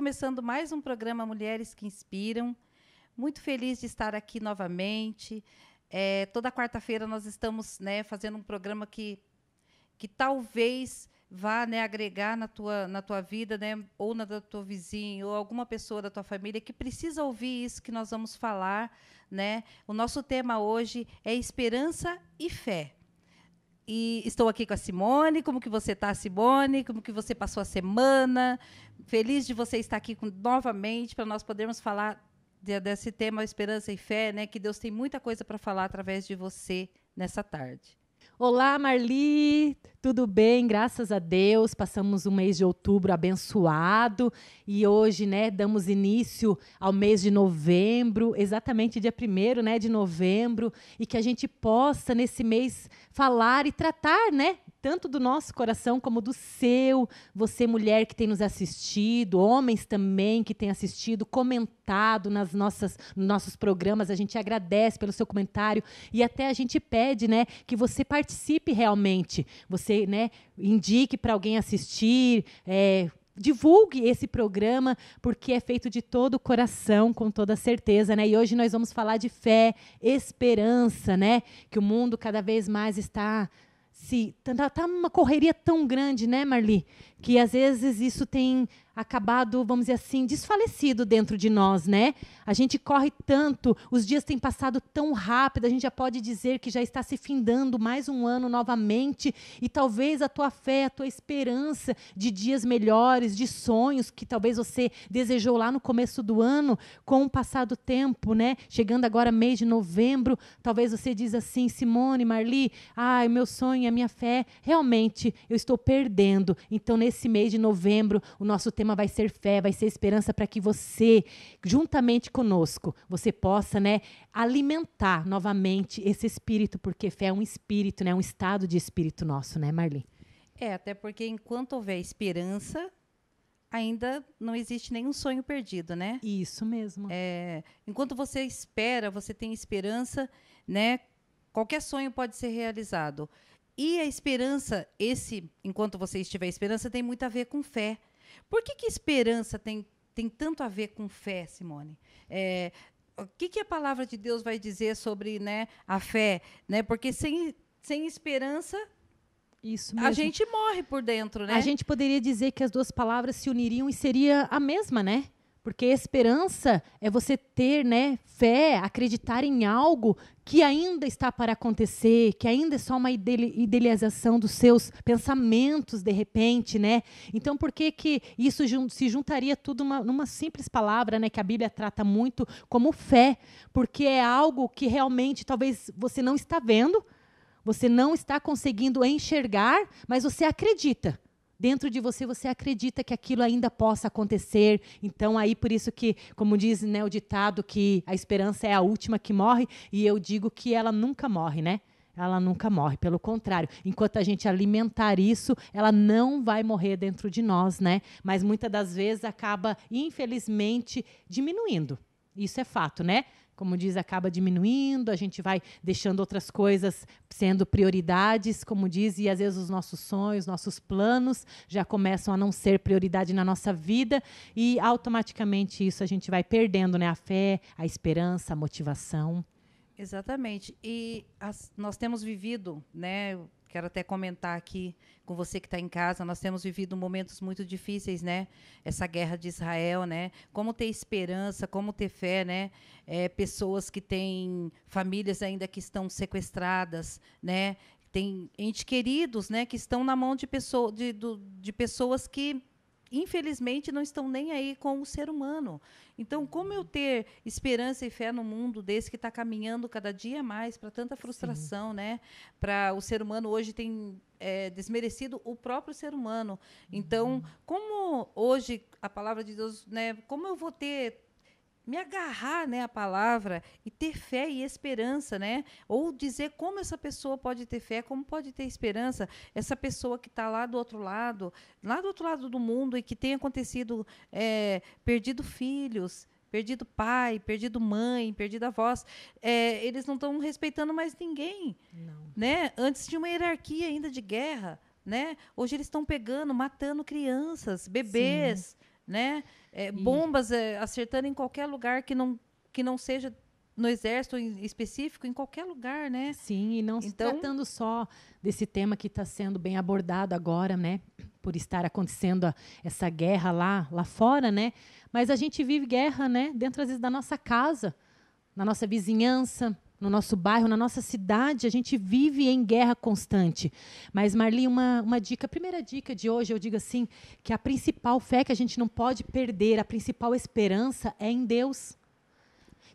começando mais um programa Mulheres que Inspiram. Muito feliz de estar aqui novamente. É, toda quarta-feira nós estamos né, fazendo um programa que, que talvez vá né, agregar na tua, na tua vida, né, ou na do teu vizinho, ou alguma pessoa da tua família que precisa ouvir isso que nós vamos falar. Né? O nosso tema hoje é esperança e fé. E estou aqui com a Simone. Como que você está, Simone? Como que você passou a semana? Feliz de você estar aqui com, novamente para nós podermos falar de, desse tema esperança e fé, né? Que Deus tem muita coisa para falar através de você nessa tarde. Olá, Marli! Tudo bem, graças a Deus. Passamos um mês de outubro abençoado e hoje, né, damos início ao mês de novembro, exatamente dia 1 né, de novembro, e que a gente possa nesse mês falar e tratar, né, tanto do nosso coração como do seu. Você, mulher que tem nos assistido, homens também que tem assistido, comentado nas nossas nossos programas, a gente agradece pelo seu comentário e até a gente pede, né, que você participe realmente. Você, né, indique para alguém assistir, é, divulgue esse programa, porque é feito de todo o coração, com toda certeza, né? E hoje nós vamos falar de fé, esperança, né? Que o mundo cada vez mais está se tá, tá, tá uma correria tão grande, né, Marli, que às vezes isso tem acabado, vamos dizer assim, desfalecido dentro de nós, né? A gente corre tanto, os dias têm passado tão rápido, a gente já pode dizer que já está se findando mais um ano novamente, e talvez a tua fé, a tua esperança de dias melhores, de sonhos que talvez você desejou lá no começo do ano, com o passar do tempo, né? Chegando agora mês de novembro, talvez você diz assim, Simone, Marli, ai, meu sonho, a minha fé, realmente eu estou perdendo. Então nesse mês de novembro, o nosso tema vai ser fé, vai ser esperança para que você, juntamente conosco, você possa, né, alimentar novamente esse espírito, porque fé é um espírito, né, um estado de espírito nosso, né, Marli? É, até porque enquanto houver esperança, ainda não existe nenhum sonho perdido, né? Isso mesmo. É, enquanto você espera, você tem esperança, né? Qualquer sonho pode ser realizado. E a esperança, esse, enquanto você estiver esperança, tem muito a ver com fé. Por que, que esperança tem, tem tanto a ver com fé, Simone? É, o que, que a palavra de Deus vai dizer sobre né, a fé? Né? Porque sem, sem esperança. Isso mesmo. A gente morre por dentro, né? A gente poderia dizer que as duas palavras se uniriam e seria a mesma, né? Porque esperança é você ter, né, fé, acreditar em algo que ainda está para acontecer, que ainda é só uma idealização dos seus pensamentos de repente, né? Então por que que isso se juntaria tudo uma, numa simples palavra, né, que a Bíblia trata muito como fé, porque é algo que realmente talvez você não está vendo, você não está conseguindo enxergar, mas você acredita dentro de você você acredita que aquilo ainda possa acontecer. Então aí por isso que, como diz né, o ditado que a esperança é a última que morre e eu digo que ela nunca morre, né? Ela nunca morre, pelo contrário, enquanto a gente alimentar isso, ela não vai morrer dentro de nós, né? Mas muitas das vezes acaba, infelizmente, diminuindo. Isso é fato, né? como diz, acaba diminuindo, a gente vai deixando outras coisas sendo prioridades, como diz, e às vezes os nossos sonhos, nossos planos já começam a não ser prioridade na nossa vida e automaticamente isso a gente vai perdendo, né, a fé, a esperança, a motivação. Exatamente. E as, nós temos vivido, né, Quero até comentar aqui com você que está em casa. Nós temos vivido momentos muito difíceis, né? Essa guerra de Israel, né? Como ter esperança, como ter fé, né? É, pessoas que têm famílias ainda que estão sequestradas, né? Tem entes queridos, né? Que estão na mão de, pessoa, de, do, de pessoas que infelizmente, não estão nem aí com o ser humano. Então, como eu ter esperança e fé no mundo desse que está caminhando cada dia mais para tanta frustração, Sim. né? Para o ser humano hoje tem é, desmerecido o próprio ser humano. Então, uhum. como hoje a palavra de Deus, né? Como eu vou ter me agarrar né, à palavra e ter fé e esperança, né? Ou dizer como essa pessoa pode ter fé, como pode ter esperança, essa pessoa que está lá do outro lado, lá do outro lado do mundo e que tem acontecido, é, perdido filhos, perdido pai, perdido mãe, perdido avós, é, eles não estão respeitando mais ninguém, não. né? Antes de uma hierarquia ainda de guerra, né? Hoje eles estão pegando, matando crianças, bebês, né? É, bombas é, acertando em qualquer lugar que não, que não seja no exército em específico, em qualquer lugar, né? Sim, e não então, se tratando só desse tema que está sendo bem abordado agora, né? Por estar acontecendo a, essa guerra lá, lá fora, né? Mas a gente vive guerra, né? Dentro, às vezes, da nossa casa, na nossa vizinhança, no nosso bairro, na nossa cidade, a gente vive em guerra constante. Mas, Marli, uma, uma dica, a primeira dica de hoje, eu digo assim, que a principal fé que a gente não pode perder, a principal esperança é em Deus.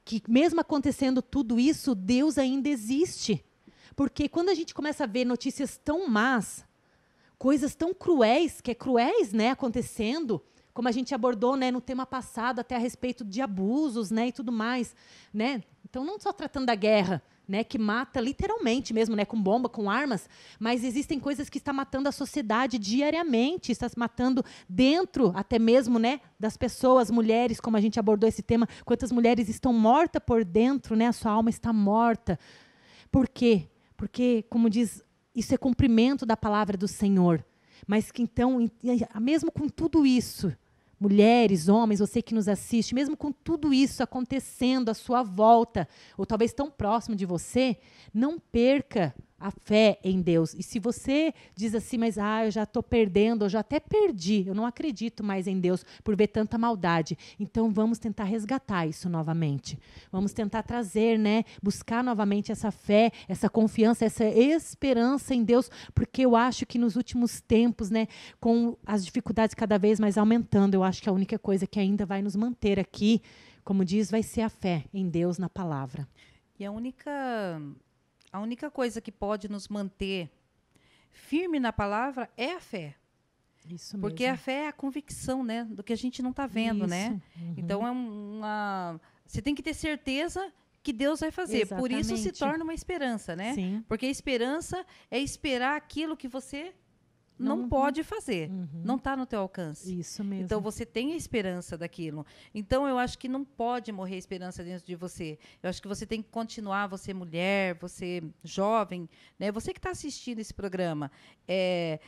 Que mesmo acontecendo tudo isso, Deus ainda existe. Porque quando a gente começa a ver notícias tão más, coisas tão cruéis, que é cruéis, né, acontecendo, como a gente abordou né, no tema passado, até a respeito de abusos né, e tudo mais. Né? Então, não só tratando da guerra, né, que mata literalmente mesmo, né, com bomba, com armas, mas existem coisas que está matando a sociedade diariamente, está matando dentro até mesmo, né, das pessoas, mulheres, como a gente abordou esse tema, quantas mulheres estão mortas por dentro, né, a sua alma está morta. Por quê? Porque, como diz, isso é cumprimento da palavra do Senhor. Mas que então, mesmo com tudo isso, mulheres, homens, você que nos assiste, mesmo com tudo isso acontecendo à sua volta, ou talvez tão próximo de você, não perca a fé em Deus. E se você diz assim, mas ah, eu já estou perdendo, eu já até perdi, eu não acredito mais em Deus por ver tanta maldade. Então vamos tentar resgatar isso novamente. Vamos tentar trazer, né, buscar novamente essa fé, essa confiança, essa esperança em Deus, porque eu acho que nos últimos tempos, né, com as dificuldades cada vez mais aumentando, eu acho que a única coisa que ainda vai nos manter aqui, como diz, vai ser a fé em Deus na palavra. E a única a única coisa que pode nos manter firme na palavra é a fé. Isso Porque mesmo. a fé é a convicção, né? Do que a gente não está vendo, Isso. né? Uhum. Então é uma. Você tem que ter certeza que Deus vai fazer. Exatamente. Por isso se torna uma esperança, né? Sim. Porque a esperança é esperar aquilo que você não, não pode fazer, uhum. não está no teu alcance. Isso então, mesmo. Então você tem a esperança daquilo. Então eu acho que não pode morrer a esperança dentro de você. Eu acho que você tem que continuar, você é mulher, você é jovem, né? Você que está assistindo esse programa, é,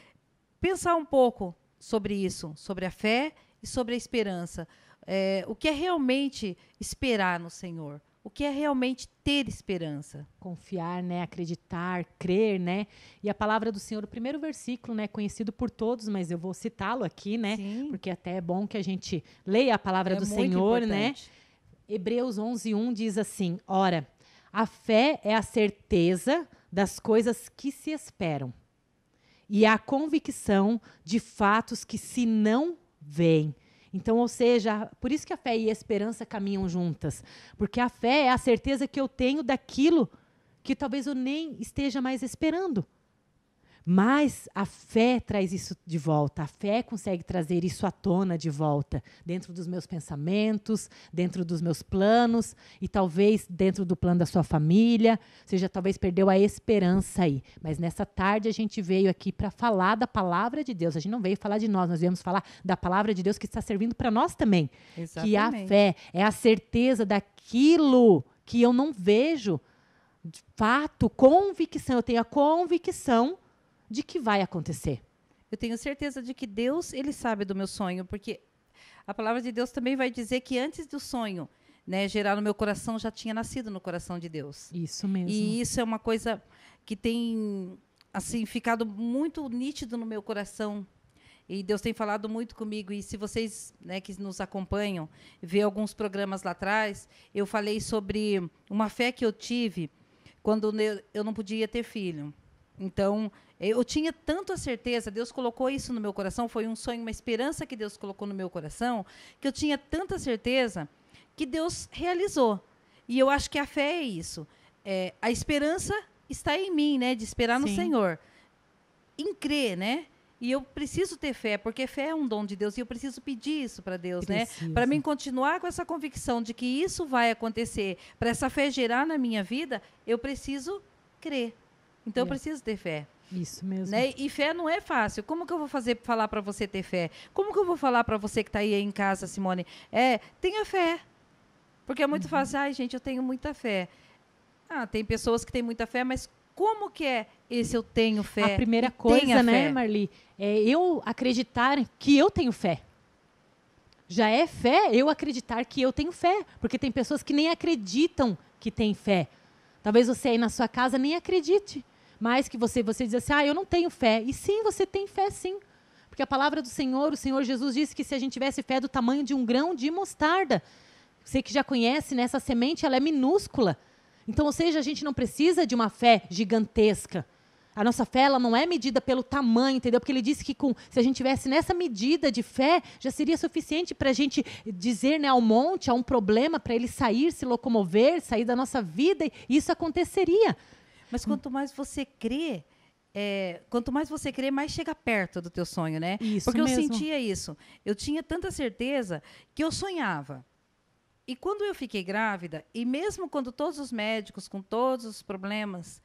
pensar um pouco sobre isso, sobre a fé e sobre a esperança. É, o que é realmente esperar no Senhor? o que é realmente ter esperança. Confiar, né, acreditar, crer, né? E a palavra do Senhor, o primeiro versículo, né, conhecido por todos, mas eu vou citá-lo aqui, né? Sim. Porque até é bom que a gente leia a palavra é do Senhor, né? importante. né? Hebreus 11:1 diz assim: Ora, a fé é a certeza das coisas que se esperam e a convicção de fatos que se não veem. Então, ou seja, por isso que a fé e a esperança caminham juntas. Porque a fé é a certeza que eu tenho daquilo que talvez eu nem esteja mais esperando. Mas a fé traz isso de volta, a fé consegue trazer isso à tona de volta, dentro dos meus pensamentos, dentro dos meus planos e talvez dentro do plano da sua família. Você já talvez perdeu a esperança aí. Mas nessa tarde a gente veio aqui para falar da palavra de Deus. A gente não veio falar de nós, nós viemos falar da palavra de Deus que está servindo para nós também. Exatamente. Que a fé é a certeza daquilo que eu não vejo de fato, convicção. Eu tenho a convicção de que vai acontecer. Eu tenho certeza de que Deus, ele sabe do meu sonho, porque a palavra de Deus também vai dizer que antes do sonho, né, gerar no meu coração já tinha nascido no coração de Deus. Isso mesmo. E isso é uma coisa que tem assim ficado muito nítido no meu coração. E Deus tem falado muito comigo. E se vocês né, que nos acompanham, vê alguns programas lá atrás, eu falei sobre uma fé que eu tive quando eu não podia ter filho. Então, eh, eu tinha tanto a certeza, Deus colocou isso no meu coração, foi um sonho, uma esperança que Deus colocou no meu coração, que eu tinha tanta certeza que Deus realizou. E eu acho que a fé é isso. É, a esperança está em mim, né? De esperar Sim. no Senhor. Em crer, né? E eu preciso ter fé, porque fé é um dom de Deus e eu preciso pedir isso para Deus, preciso. né? Para mim continuar com essa convicção de que isso vai acontecer, para essa fé gerar na minha vida, eu preciso crer. Então eu é. preciso ter fé. Isso mesmo. Né? E fé não é fácil. Como que eu vou fazer falar para você ter fé? Como que eu vou falar para você que está aí em casa, Simone? É, tenha fé. Porque é muito uhum. fácil. Ai, gente, eu tenho muita fé. Ah, tem pessoas que têm muita fé, mas como que é esse eu tenho fé? A primeira coisa, né, fé? Marli, é eu acreditar que eu tenho fé. Já é fé eu acreditar que eu tenho fé, porque tem pessoas que nem acreditam que têm fé. Talvez você aí na sua casa nem acredite mais que você, você diz assim: "Ah, eu não tenho fé". E sim, você tem fé sim. Porque a palavra do Senhor, o Senhor Jesus disse que se a gente tivesse fé do tamanho de um grão de mostarda, você que já conhece, né, essa semente ela é minúscula. Então, ou seja, a gente não precisa de uma fé gigantesca. A nossa fé ela não é medida pelo tamanho, entendeu? Porque ele disse que com, se a gente tivesse nessa medida de fé, já seria suficiente para a gente dizer né, ao monte, a um problema, para ele sair, se locomover, sair da nossa vida, e isso aconteceria. Mas hum. quanto mais você crê, é, quanto mais você crê, mais chega perto do teu sonho, né? Isso Porque mesmo. eu sentia isso. Eu tinha tanta certeza que eu sonhava. E quando eu fiquei grávida, e mesmo quando todos os médicos, com todos os problemas,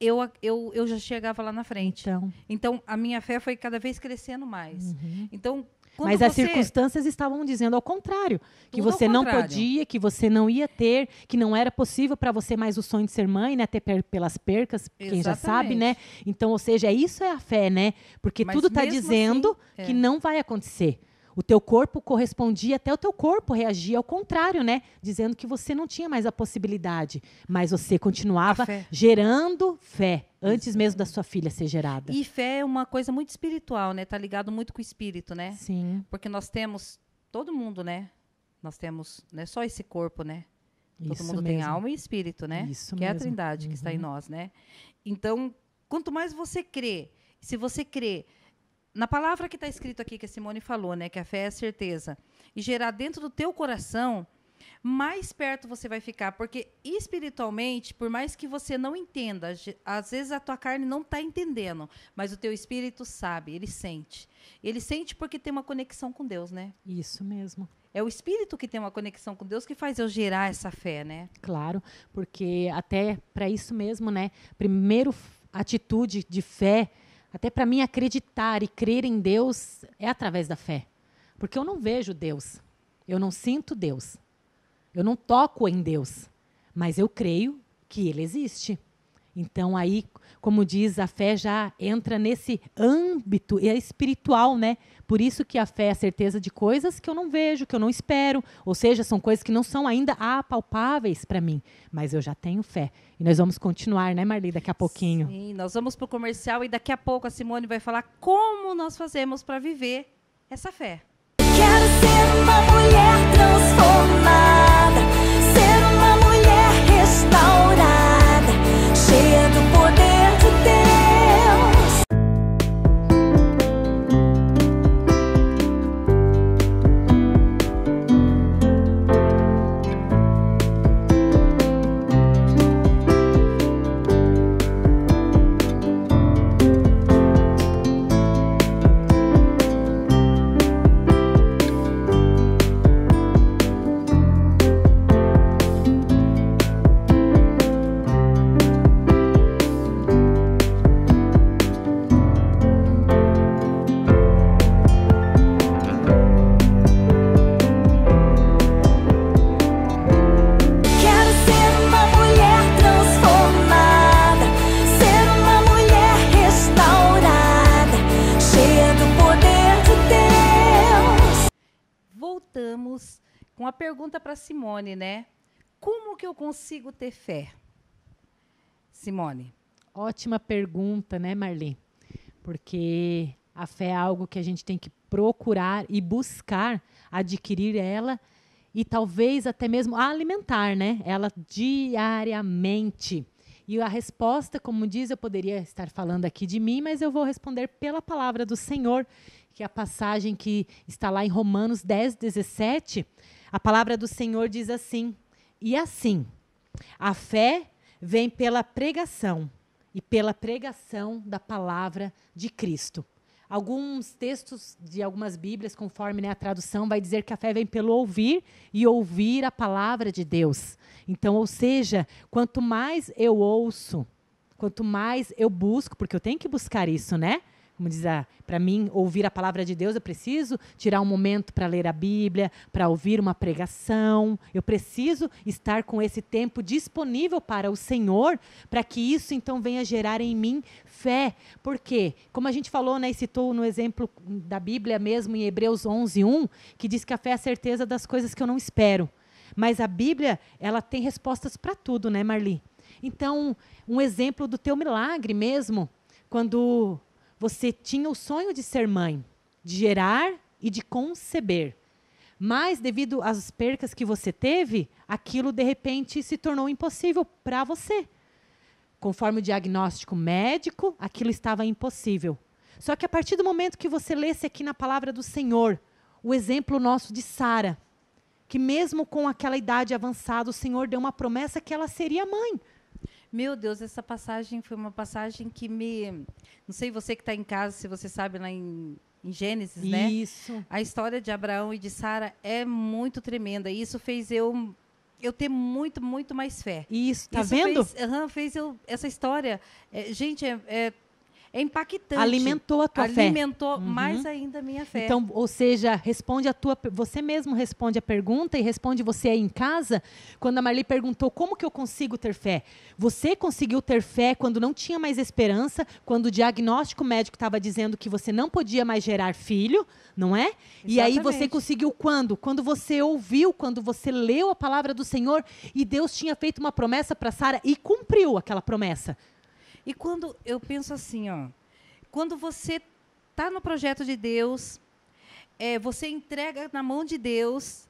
eu, eu, eu já chegava lá na frente. Então, então a minha fé foi cada vez crescendo mais. Uhum. Então, quando Mas as circunstâncias estavam dizendo ao contrário, que Tudo você não podia, que você não ia ter, que não era possível para você mais o sonho de ser mãe, né? Até per pelas percas, Exatamente. quem já sabe, né? Então, ou seja, isso é a fé, né? Porque Mas tudo está assim, dizendo assim, é. que não vai acontecer. O teu corpo correspondia, até o teu corpo reagia ao contrário, né? Dizendo que você não tinha mais a possibilidade. Mas você continuava fé. gerando fé antes mesmo da sua filha ser gerada. E fé é uma coisa muito espiritual, né? Tá ligado muito com o espírito, né? Sim. Porque nós temos todo mundo, né? Nós temos, não é só esse corpo, né? Todo Isso mundo mesmo. tem alma e espírito, né? Isso que mesmo. é a Trindade uhum. que está em uhum. nós, né? Então, quanto mais você crê, se você crê na palavra que está escrito aqui, que a Simone falou, né, que a fé é a certeza, e gerar dentro do teu coração, mais perto você vai ficar, porque espiritualmente, por mais que você não entenda, às vezes a tua carne não está entendendo, mas o teu espírito sabe, ele sente. Ele sente porque tem uma conexão com Deus, né? Isso mesmo. É o espírito que tem uma conexão com Deus que faz eu gerar essa fé, né? Claro, porque até para isso mesmo, né? Primeiro atitude de fé até para mim acreditar e crer em Deus é através da fé. Porque eu não vejo Deus. Eu não sinto Deus. Eu não toco em Deus, mas eu creio que ele existe. Então aí, como diz, a fé já entra nesse âmbito é espiritual, né? Por isso que a fé é a certeza de coisas que eu não vejo, que eu não espero, ou seja, são coisas que não são ainda apalpáveis para mim, mas eu já tenho fé. E nós vamos continuar, né, Marli, daqui a pouquinho. Sim, nós vamos para o comercial e daqui a pouco a Simone vai falar como nós fazemos para viver essa fé. Como que eu consigo ter fé? Simone. Ótima pergunta, né, Marli? Porque a fé é algo que a gente tem que procurar e buscar adquirir ela e talvez até mesmo alimentar, né? Ela diariamente. E a resposta, como diz, eu poderia estar falando aqui de mim, mas eu vou responder pela palavra do Senhor, que é a passagem que está lá em Romanos 10, 17. A palavra do Senhor diz assim: e assim, a fé vem pela pregação e pela pregação da palavra de Cristo. Alguns textos de algumas Bíblias, conforme né, a tradução, vai dizer que a fé vem pelo ouvir e ouvir a palavra de Deus. Então, ou seja, quanto mais eu ouço, quanto mais eu busco, porque eu tenho que buscar isso, né? como diz a, para mim, ouvir a palavra de Deus, eu preciso tirar um momento para ler a Bíblia, para ouvir uma pregação. Eu preciso estar com esse tempo disponível para o Senhor, para que isso então venha gerar em mim fé. Por quê? como a gente falou, né, e citou no exemplo da Bíblia mesmo em Hebreus 11:1, que diz que a fé é a certeza das coisas que eu não espero. Mas a Bíblia, ela tem respostas para tudo, né, Marli? Então, um exemplo do teu milagre mesmo, quando você tinha o sonho de ser mãe, de gerar e de conceber. Mas, devido às percas que você teve, aquilo de repente se tornou impossível para você. Conforme o diagnóstico médico, aquilo estava impossível. Só que a partir do momento que você lesse aqui na palavra do Senhor, o exemplo nosso de Sara, que mesmo com aquela idade avançada, o Senhor deu uma promessa que ela seria mãe. Meu Deus, essa passagem foi uma passagem que me. Não sei você que está em casa, se você sabe lá em, em Gênesis, isso. né? Isso. A história de Abraão e de Sara é muito tremenda. E isso fez eu eu ter muito, muito mais fé. Isso, tá isso vendo? Fez, uhum, fez eu, essa história. É, gente, é, é é impactante. Alimentou a tua Alimentou fé. Alimentou uhum. mais uhum. ainda a minha fé. Então, ou seja, responde a tua, você mesmo responde a pergunta e responde você aí em casa, quando a Marli perguntou como que eu consigo ter fé? Você conseguiu ter fé quando não tinha mais esperança, quando o diagnóstico médico estava dizendo que você não podia mais gerar filho, não é? Exatamente. E aí você conseguiu quando? Quando você ouviu, quando você leu a palavra do Senhor e Deus tinha feito uma promessa para Sara e cumpriu aquela promessa. E quando eu penso assim, ó, quando você está no projeto de Deus, é, você entrega na mão de Deus,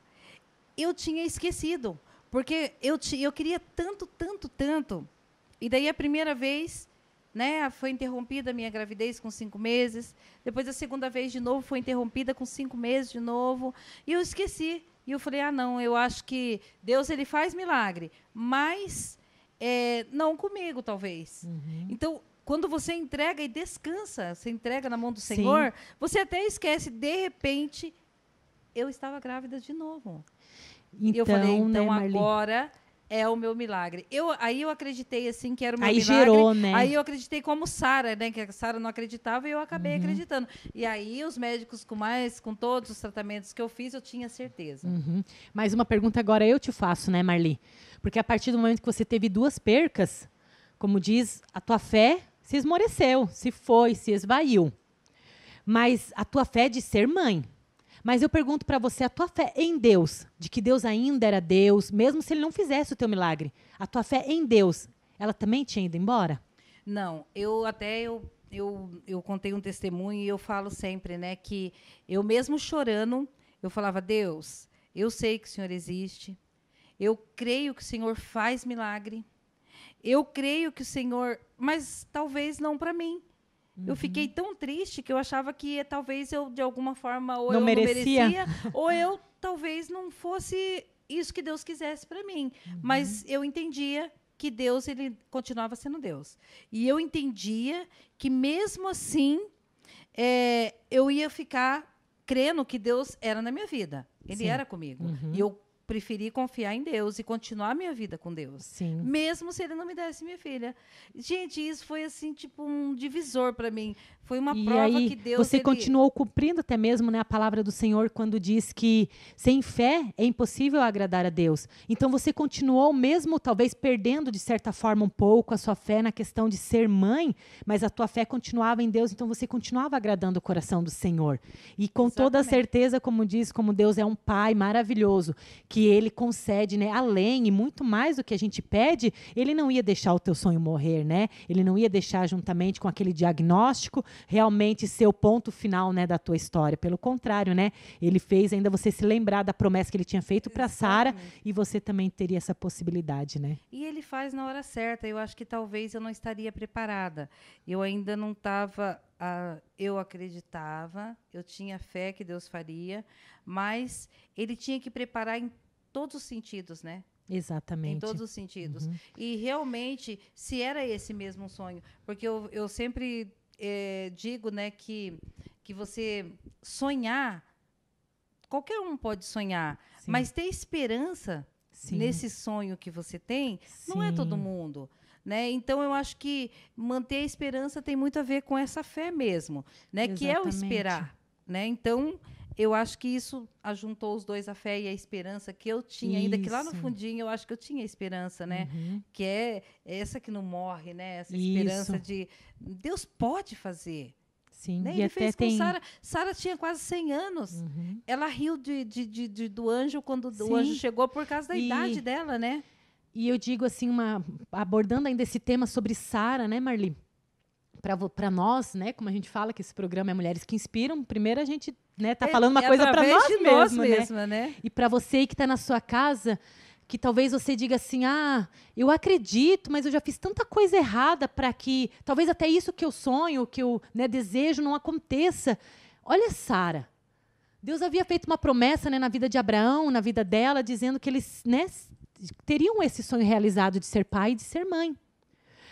eu tinha esquecido, porque eu, te, eu queria tanto, tanto, tanto. E daí a primeira vez né, foi interrompida a minha gravidez com cinco meses. Depois a segunda vez de novo foi interrompida com cinco meses de novo. E eu esqueci. E eu falei, ah, não, eu acho que Deus ele faz milagre, mas é, não comigo, talvez. Uhum. Então, quando você entrega e descansa, você entrega na mão do Senhor, Sim. você até esquece, de repente, eu estava grávida de novo. Então, e eu falei, então, então né, agora é o meu milagre. Eu, aí eu acreditei assim que era o meu aí milagre. Aí gerou, né? Aí eu acreditei como Sara, né? Que a Sara não acreditava e eu acabei uhum. acreditando. E aí os médicos com mais, com todos os tratamentos que eu fiz, eu tinha certeza. Uhum. Mais uma pergunta agora eu te faço, né, Marli? Porque a partir do momento que você teve duas percas, como diz, a tua fé se esmoreceu, se foi, se esvaiu. Mas a tua fé é de ser mãe, mas eu pergunto para você, a tua fé em Deus, de que Deus ainda era Deus, mesmo se ele não fizesse o teu milagre, a tua fé em Deus, ela também tinha ido embora? Não, eu até eu eu, eu contei um testemunho e eu falo sempre, né, que eu mesmo chorando, eu falava: "Deus, eu sei que o Senhor existe. Eu creio que o Senhor faz milagre. Eu creio que o Senhor, mas talvez não para mim. Uhum. Eu fiquei tão triste que eu achava que talvez eu, de alguma forma, ou não eu merecia. não merecia, ou eu talvez não fosse isso que Deus quisesse para mim. Uhum. Mas eu entendia que Deus ele continuava sendo Deus. E eu entendia que, mesmo assim, é, eu ia ficar crendo que Deus era na minha vida. Ele Sim. era comigo. Uhum. E eu preferi confiar em Deus e continuar minha vida com Deus. Sim. Mesmo se ele não me desse minha filha. Gente, isso foi assim, tipo um divisor para mim. Foi uma e prova aí, que Deus você continuou cumprindo até mesmo, né, a palavra do Senhor quando diz que sem fé é impossível agradar a Deus. Então você continuou mesmo talvez perdendo de certa forma um pouco a sua fé na questão de ser mãe, mas a tua fé continuava em Deus, então você continuava agradando o coração do Senhor. E com Exatamente. toda a certeza, como diz, como Deus é um pai maravilhoso, que que ele concede, né, além e muito mais do que a gente pede, ele não ia deixar o teu sonho morrer, né? Ele não ia deixar juntamente com aquele diagnóstico realmente ser o ponto final, né, da tua história. Pelo contrário, né? Ele fez ainda você se lembrar da promessa que ele tinha feito para Sara e você também teria essa possibilidade, né? E ele faz na hora certa. Eu acho que talvez eu não estaria preparada. Eu ainda não estava ah, eu acreditava, eu tinha fé que Deus faria, mas ele tinha que preparar em todos os sentidos, né? Exatamente. Em todos os sentidos. Uhum. E realmente, se era esse mesmo sonho, porque eu, eu sempre é, digo né, que, que você sonhar, qualquer um pode sonhar, Sim. mas ter esperança Sim. nesse sonho que você tem, Sim. não é todo mundo. Né? Então eu acho que manter a esperança tem muito a ver com essa fé mesmo, né? Que é o esperar, né? Então eu acho que isso ajuntou os dois a fé e a esperança que eu tinha, ainda que lá no fundinho eu acho que eu tinha esperança, né? Uhum. Que é essa que não morre, né? Essa isso. esperança de Deus pode fazer. Sim, né? e Ele até fez tem... com Sara. Sara tinha quase 100 anos. Uhum. Ela riu de, de, de, de, do anjo quando Sim. o anjo chegou por causa da e... idade dela, né? E eu digo assim, uma, abordando ainda esse tema sobre Sara, né, Marli? para nós, né, como a gente fala que esse programa é Mulheres que Inspiram, primeiro a gente né, tá é, falando uma é coisa para nós, mesmo, nós né? mesma, né? E para você que está na sua casa, que talvez você diga assim: "Ah, eu acredito, mas eu já fiz tanta coisa errada para que talvez até isso que eu sonho, que eu né, desejo não aconteça". Olha Sara, Deus havia feito uma promessa né, na vida de Abraão, na vida dela, dizendo que eles né, teriam esse sonho realizado de ser pai e de ser mãe.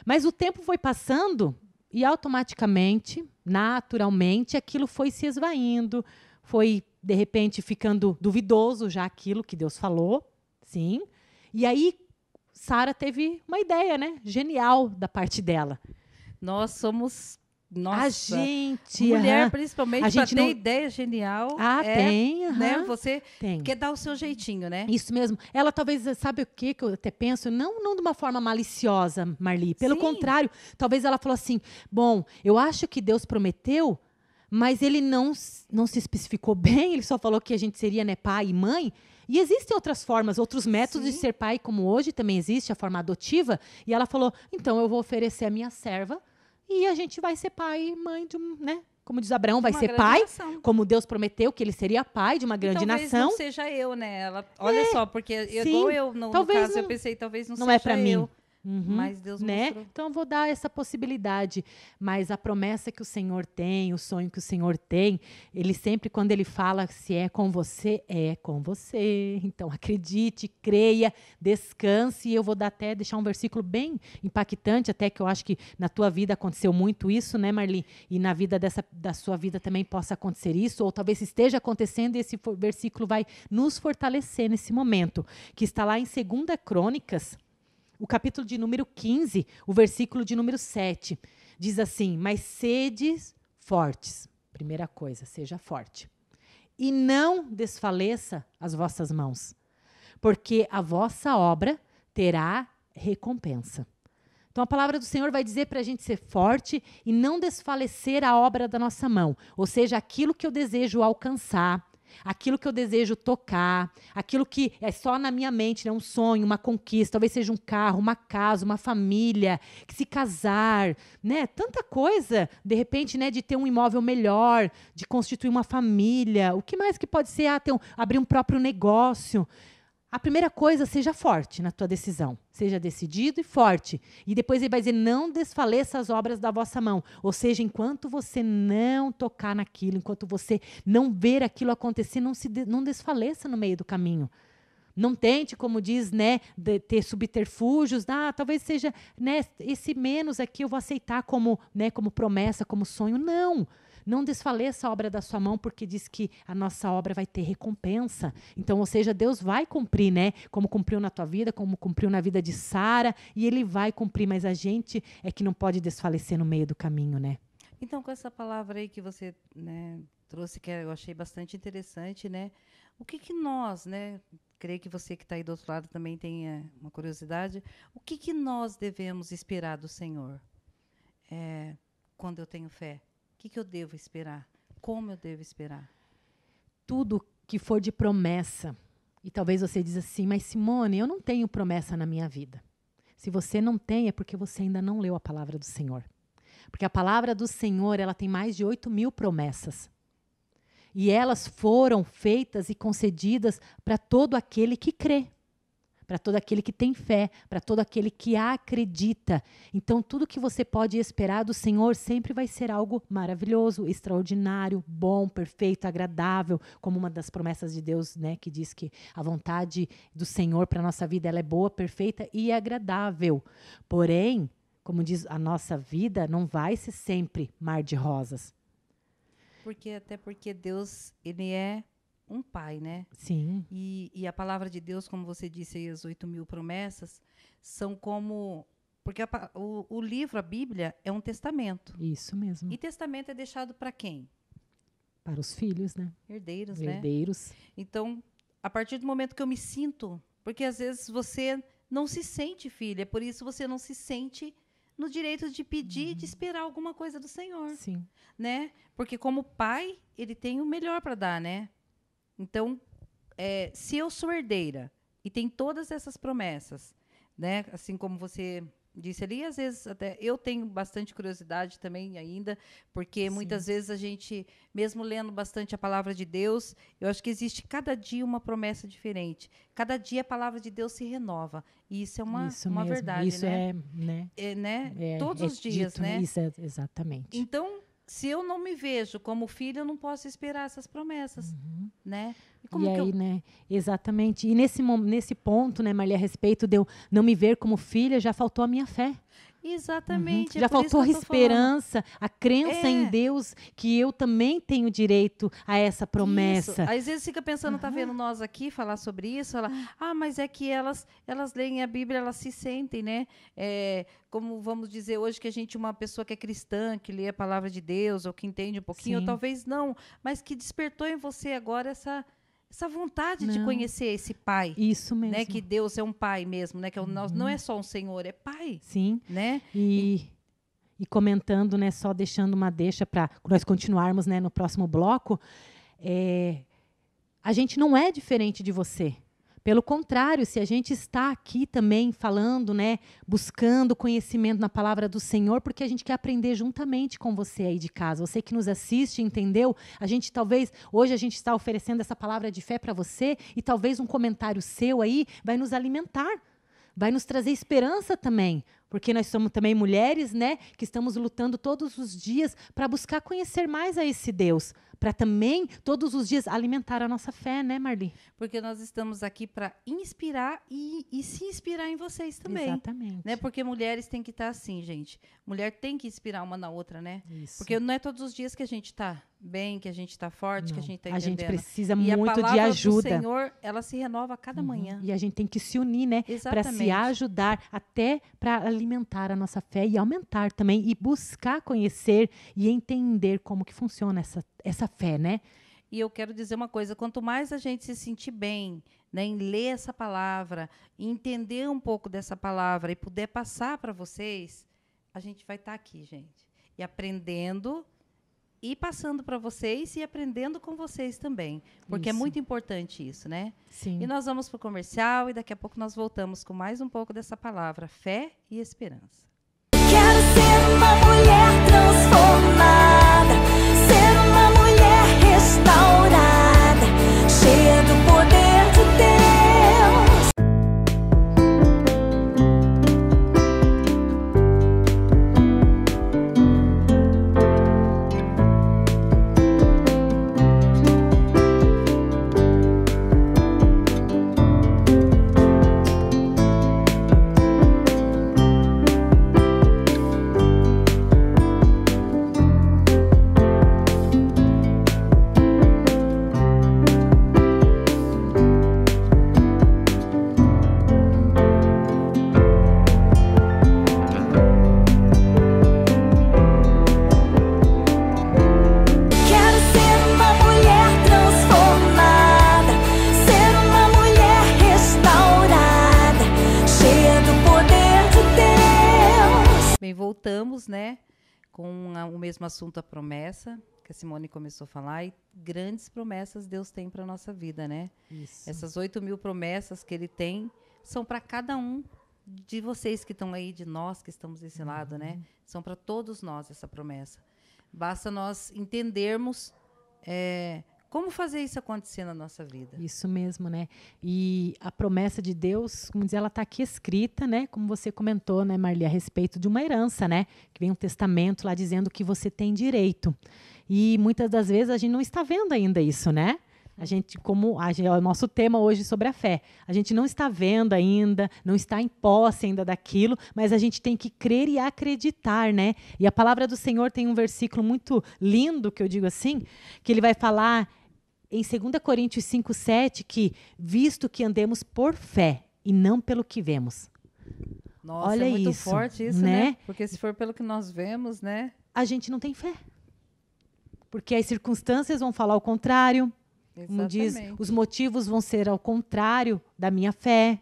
Mas o tempo foi passando e automaticamente, naturalmente, aquilo foi se esvaindo, foi de repente ficando duvidoso já aquilo que Deus falou, sim. E aí Sara teve uma ideia, né, genial da parte dela. Nós somos nossa, a gente, mulher principalmente, a gente não... tem ideia genial. Ah, é, tem, né? Você tem. quer dar o seu jeitinho, né? Isso mesmo. Ela talvez sabe o que que eu até penso, não, não de uma forma maliciosa, Marli. Pelo Sim. contrário, talvez ela falou assim: "Bom, eu acho que Deus prometeu, mas ele não não se especificou bem, ele só falou que a gente seria, né, pai e mãe". E existem outras formas, outros métodos Sim. de ser pai, como hoje também existe a forma adotiva. E ela falou: então eu vou oferecer a minha serva e a gente vai ser pai e mãe de um, né? Como diz Abraão, vai ser pai, nação. como Deus prometeu que ele seria pai de uma grande talvez nação. Talvez não seja eu, né? Ela, olha é, só, porque sim, igual eu, no, no caso, não, eu pensei, talvez não, não é seja é para eu. Mim. Uhum, mas Deus né? mostrou. Então vou dar essa possibilidade, mas a promessa que o Senhor tem, o sonho que o Senhor tem, ele sempre quando ele fala se é com você, é com você. Então acredite, creia, descanse, e eu vou dar até deixar um versículo bem impactante, até que eu acho que na tua vida aconteceu muito isso, né, Marli? E na vida dessa da sua vida também possa acontecer isso, ou talvez esteja acontecendo e esse versículo vai nos fortalecer nesse momento, que está lá em 2 Crônicas o capítulo de número 15, o versículo de número 7, diz assim: Mas sedes fortes. Primeira coisa, seja forte. E não desfaleça as vossas mãos, porque a vossa obra terá recompensa. Então a palavra do Senhor vai dizer para a gente ser forte e não desfalecer a obra da nossa mão, ou seja, aquilo que eu desejo alcançar, aquilo que eu desejo tocar, aquilo que é só na minha mente, né? um sonho, uma conquista, talvez seja um carro, uma casa, uma família, que se casar, né? Tanta coisa, de repente, né, de ter um imóvel melhor, de constituir uma família. O que mais que pode ser? Ah, um, abrir um próprio negócio. A primeira coisa, seja forte na tua decisão. Seja decidido e forte. E depois ele vai dizer: não desfaleça as obras da vossa mão. Ou seja, enquanto você não tocar naquilo, enquanto você não ver aquilo acontecer, não, se de, não desfaleça no meio do caminho. Não tente, como diz, né, ter subterfúgios. Ah, talvez seja né, esse menos aqui eu vou aceitar como, né, como promessa, como sonho. Não. Não. Não desfaleça a obra da sua mão, porque diz que a nossa obra vai ter recompensa. Então, ou seja, Deus vai cumprir, né? Como cumpriu na tua vida, como cumpriu na vida de Sara, e ele vai cumprir, mas a gente é que não pode desfalecer no meio do caminho, né? Então, com essa palavra aí que você né, trouxe, que eu achei bastante interessante, né? O que, que nós, né? Creio que você que está aí do outro lado também tenha uma curiosidade. O que, que nós devemos esperar do Senhor é, quando eu tenho fé? que, que eu devo esperar? Como eu devo esperar? Tudo que for de promessa. E talvez você diz assim, mas Simone, eu não tenho promessa na minha vida. Se você não tem, é porque você ainda não leu a palavra do Senhor. Porque a palavra do Senhor ela tem mais de 8 mil promessas. E elas foram feitas e concedidas para todo aquele que crê para todo aquele que tem fé, para todo aquele que acredita. Então, tudo que você pode esperar do Senhor sempre vai ser algo maravilhoso, extraordinário, bom, perfeito, agradável, como uma das promessas de Deus, né, que diz que a vontade do Senhor para nossa vida ela é boa, perfeita e agradável. Porém, como diz, a nossa vida não vai ser sempre mar de rosas. Porque até porque Deus, ele é um pai, né? Sim. E, e a palavra de Deus, como você disse aí, as oito mil promessas, são como. Porque a, o, o livro, a Bíblia, é um testamento. Isso mesmo. E testamento é deixado para quem? Para os filhos, né? Herdeiros, né? Herdeiros. Então, a partir do momento que eu me sinto. Porque às vezes você não se sente filha, é por isso você não se sente no direito de pedir, uhum. de esperar alguma coisa do Senhor. Sim. Né? Porque como pai, ele tem o melhor para dar, né? Então, é, se eu sou herdeira e tem todas essas promessas, né? Assim como você disse ali, às vezes até eu tenho bastante curiosidade também ainda, porque Sim. muitas vezes a gente, mesmo lendo bastante a palavra de Deus, eu acho que existe cada dia uma promessa diferente. Cada dia a palavra de Deus se renova. E isso é uma, isso uma mesmo. verdade, isso né? É, né? É, né? É, Todos é os dias, dito, né? né? Isso é, exatamente. Então, se eu não me vejo como filho, eu não posso esperar essas promessas, uhum. né? E, e aí, eu... né? Exatamente. E nesse, nesse ponto, né, Maria, a respeito de eu não me ver como filha, já faltou a minha fé. Exatamente. Uhum. É Já é faltou a esperança, falando. a crença é. em Deus que eu também tenho direito a essa promessa. Isso. Às vezes fica pensando, uhum. tá vendo nós aqui falar sobre isso? Ela, ah. ah, mas é que elas elas leem a Bíblia, elas se sentem, né? É, como vamos dizer hoje que a gente uma pessoa que é cristã, que lê a palavra de Deus ou que entende um pouquinho, Sim. ou talvez não, mas que despertou em você agora essa essa vontade não. de conhecer esse pai. Isso né, mesmo. Né? Que Deus é um pai mesmo, né? Que é uhum. não é uhum. só um Senhor, é pai. Sim. Né? E, e, e comentando, né? Só deixando uma deixa para nós continuarmos, né? No próximo bloco, é, a gente não é diferente de você. Pelo contrário, se a gente está aqui também falando, né, buscando conhecimento na palavra do Senhor, porque a gente quer aprender juntamente com você aí de casa. Você que nos assiste, entendeu? A gente talvez hoje a gente está oferecendo essa palavra de fé para você e talvez um comentário seu aí vai nos alimentar, vai nos trazer esperança também porque nós somos também mulheres, né, que estamos lutando todos os dias para buscar conhecer mais a esse Deus, para também todos os dias alimentar a nossa fé, né, Marli? Porque nós estamos aqui para inspirar e, e, se inspirar em vocês também. Exatamente. Né? Porque mulheres têm que estar tá assim, gente. Mulher tem que inspirar uma na outra, né? Isso. Porque não é todos os dias que a gente está bem, que a gente está forte, não. que a gente está entendendo. A gente precisa e muito de ajuda. Do Senhor, ela se renova a cada uhum. manhã. E a gente tem que se unir, né, para se ajudar, até para alimentar a nossa fé e aumentar também e buscar conhecer e entender como que funciona essa, essa fé, né? E eu quero dizer uma coisa, quanto mais a gente se sentir bem, né, em ler essa palavra, entender um pouco dessa palavra e puder passar para vocês, a gente vai estar tá aqui, gente, e aprendendo e passando para vocês e aprendendo com vocês também, porque é isso. é muito importante isso, né? Sim. E nós vamos para o comercial e daqui a pouco nós voltamos com mais um pouco dessa palavra, fé e esperança. Quero ser uma mulher transformada. né, com a, o mesmo assunto, a promessa, que a Simone começou a falar, e grandes promessas Deus tem para a nossa vida, né? Isso. Essas 8 mil promessas que Ele tem são para cada um de vocês que estão aí, de nós que estamos desse uhum. lado, né? São para todos nós essa promessa. Basta nós entendermos é, como fazer isso acontecer na nossa vida? Isso mesmo, né? E a promessa de Deus, como diz, ela está aqui escrita, né? Como você comentou, né, Marli, a respeito de uma herança, né? Que vem um testamento lá dizendo que você tem direito. E muitas das vezes a gente não está vendo ainda isso, né? A gente, como a, é o nosso tema hoje sobre a fé, a gente não está vendo ainda, não está em posse ainda daquilo, mas a gente tem que crer e acreditar, né? E a palavra do Senhor tem um versículo muito lindo que eu digo assim, que ele vai falar em 2 Coríntios 5,7 que, visto que andemos por fé e não pelo que vemos. Nossa, Olha é muito isso, forte isso, né? né? Porque se for pelo que nós vemos, né? A gente não tem fé. Porque as circunstâncias vão falar o contrário. Exatamente. Como diz, os motivos vão ser ao contrário da minha fé.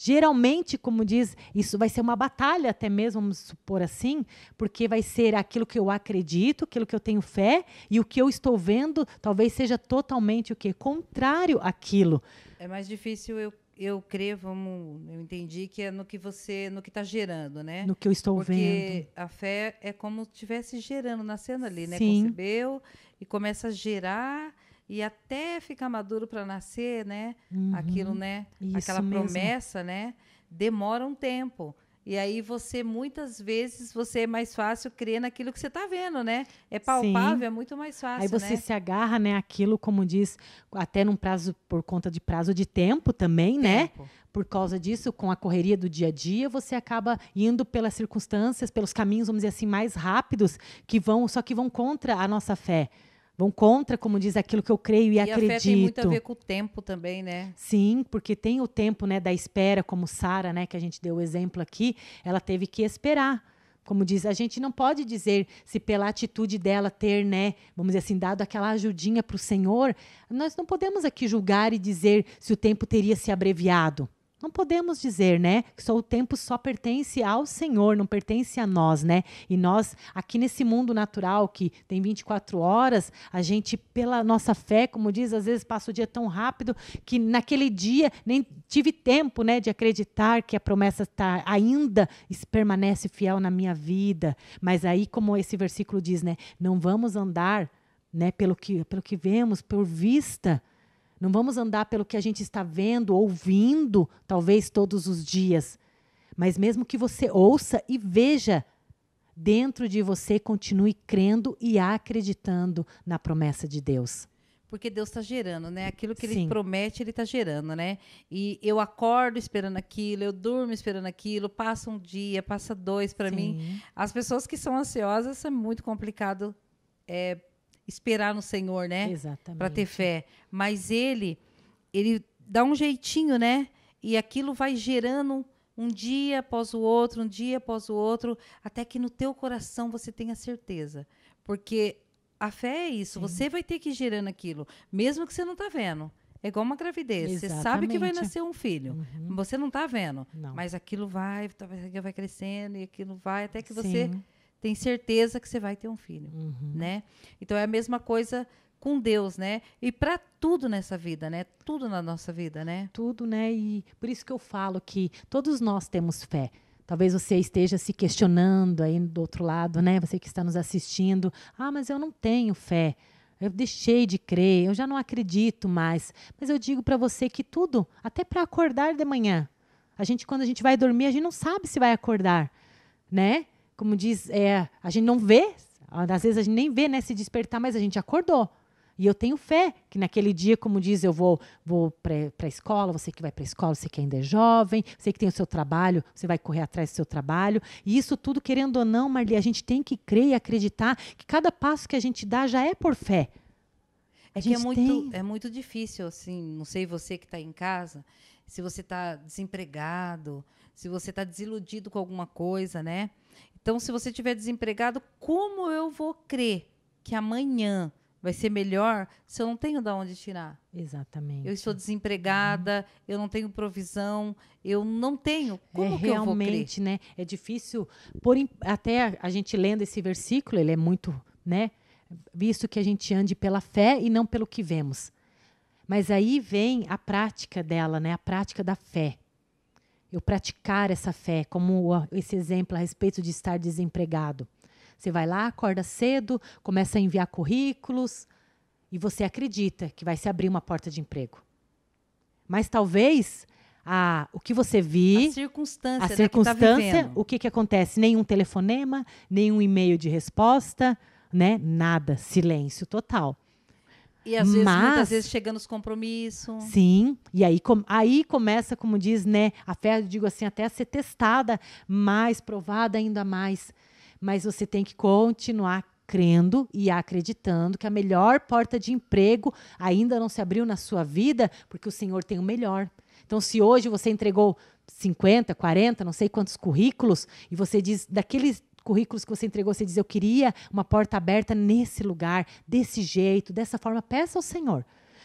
Geralmente, como diz, isso vai ser uma batalha, até mesmo, vamos supor assim, porque vai ser aquilo que eu acredito, aquilo que eu tenho fé, e o que eu estou vendo talvez seja totalmente o quê? Contrário àquilo. É mais difícil eu eu crer, vamos, eu entendi que é no que você, no que está gerando, né? No que eu estou Porque vendo. Porque a fé é como estivesse gerando, nascendo ali, né? Sim. Concebeu e começa a gerar e até ficar maduro para nascer, né? Uhum, Aquilo, né? Aquela mesmo. promessa, né? Demora um tempo. E aí você muitas vezes você é mais fácil crer naquilo que você está vendo, né? É palpável, Sim. é muito mais fácil. Aí você né? se agarra, né? Aquilo, como diz, até num prazo por conta de prazo de tempo também, né? tempo. né? Por causa disso, com a correria do dia a dia, você acaba indo pelas circunstâncias, pelos caminhos, vamos dizer assim, mais rápidos que vão, só que vão contra a nossa fé vão contra, como diz, aquilo que eu creio e, e acredito. A fé tem muito a ver com o tempo também, né? Sim, porque tem o tempo, né, da espera, como Sara, né, que a gente deu o exemplo aqui, ela teve que esperar. Como diz, a gente não pode dizer se pela atitude dela ter, né, vamos dizer assim, dado aquela ajudinha para o Senhor, nós não podemos aqui julgar e dizer se o tempo teria se abreviado. Não podemos dizer, né, que só o tempo só pertence ao Senhor, não pertence a nós, né? E nós aqui nesse mundo natural que tem 24 horas, a gente pela nossa fé, como diz, às vezes passa o dia tão rápido que naquele dia nem tive tempo, né, de acreditar que a promessa tá ainda permanece fiel na minha vida. Mas aí como esse versículo diz, né, não vamos andar, né, pelo que pelo que vemos, por vista, não vamos andar pelo que a gente está vendo, ouvindo, talvez todos os dias. Mas mesmo que você ouça e veja, dentro de você continue crendo e acreditando na promessa de Deus. Porque Deus está gerando, né? Aquilo que Ele promete, Ele está gerando, né? E eu acordo esperando aquilo, eu durmo esperando aquilo, passa um dia, passa dois para mim. As pessoas que são ansiosas, é muito complicado é, esperar no Senhor, né? Exatamente. Para ter fé. Mas ele, ele dá um jeitinho, né? E aquilo vai gerando um dia após o outro, um dia após o outro, até que no teu coração você tenha certeza. Porque a fé é isso, você vai ter que ir gerando aquilo, mesmo que você não está vendo. É igual uma gravidez. Exatamente. Você sabe que vai nascer um filho. Uhum. Você não está vendo. Não. Mas aquilo vai, vai crescendo e aquilo vai, até que Sim. você tem certeza que você vai ter um filho, uhum. né? Então é a mesma coisa com Deus, né? E para tudo nessa vida, né? Tudo na nossa vida, né? Tudo, né? E por isso que eu falo que todos nós temos fé. Talvez você esteja se questionando aí do outro lado, né? Você que está nos assistindo, ah, mas eu não tenho fé. Eu deixei de crer, eu já não acredito mais. Mas eu digo para você que tudo, até para acordar de manhã, a gente quando a gente vai dormir, a gente não sabe se vai acordar, né? como diz, é, a gente não vê, às vezes a gente nem vê, né, se despertar, mas a gente acordou. E eu tenho fé que naquele dia, como diz, eu vou, vou para a escola, você que vai para a escola, você que ainda é jovem, você que tem o seu trabalho, você vai correr atrás do seu trabalho. E isso tudo, querendo ou não, Marli, a gente tem que crer e acreditar que cada passo que a gente dá já é por fé. É que é muito, tem... é muito difícil, assim, não sei você que está em casa, se você está desempregado, se você está desiludido com alguma coisa, né? Então, se você estiver desempregado, como eu vou crer que amanhã vai ser melhor se eu não tenho de onde tirar? Exatamente. Eu estou desempregada, eu não tenho provisão, eu não tenho. É como é, que eu vou crer? Realmente, né? É difícil. Por, até a, a gente lendo esse versículo, ele é muito, né? Visto que a gente ande pela fé e não pelo que vemos. Mas aí vem a prática dela, né? A prática da fé eu praticar essa fé, como esse exemplo a respeito de estar desempregado. Você vai lá, acorda cedo, começa a enviar currículos e você acredita que vai se abrir uma porta de emprego. Mas talvez a, o que você vi, a circunstância, a circunstância né, que tá o que, que acontece? Nenhum telefonema, nenhum e-mail de resposta, né? Nada, silêncio total. E às vezes, Mas, muitas vezes chegando os compromissos. Sim. E aí, com, aí começa, como diz, né? A fé, digo assim, até a ser testada mais, provada ainda mais. Mas você tem que continuar crendo e acreditando que a melhor porta de emprego ainda não se abriu na sua vida, porque o Senhor tem o melhor. Então, se hoje você entregou 50, 40, não sei quantos currículos, e você diz, daqueles currículos que você entregou, você diz: Eu queria uma porta aberta nesse lugar, desse jeito, dessa forma. Peça ao Senhor.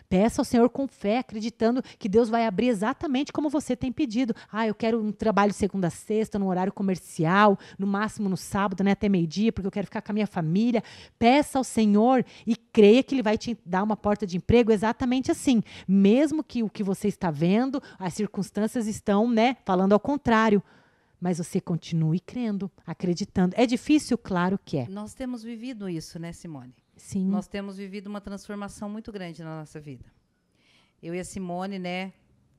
Peça ao Senhor com fé, acreditando que Deus vai abrir exatamente como você tem pedido. Ah, eu quero um trabalho segunda a sexta, num horário comercial, no máximo no sábado, né, até meio-dia, porque eu quero ficar com a minha família. Peça ao Senhor e creia que Ele vai te dar uma porta de emprego exatamente assim. Mesmo que o que você está vendo, as circunstâncias estão né, falando ao contrário mas você continue crendo, acreditando. É difícil, claro que é. Nós temos vivido isso, né, Simone? Sim. Nós temos vivido uma transformação muito grande na nossa vida. Eu e a Simone, né,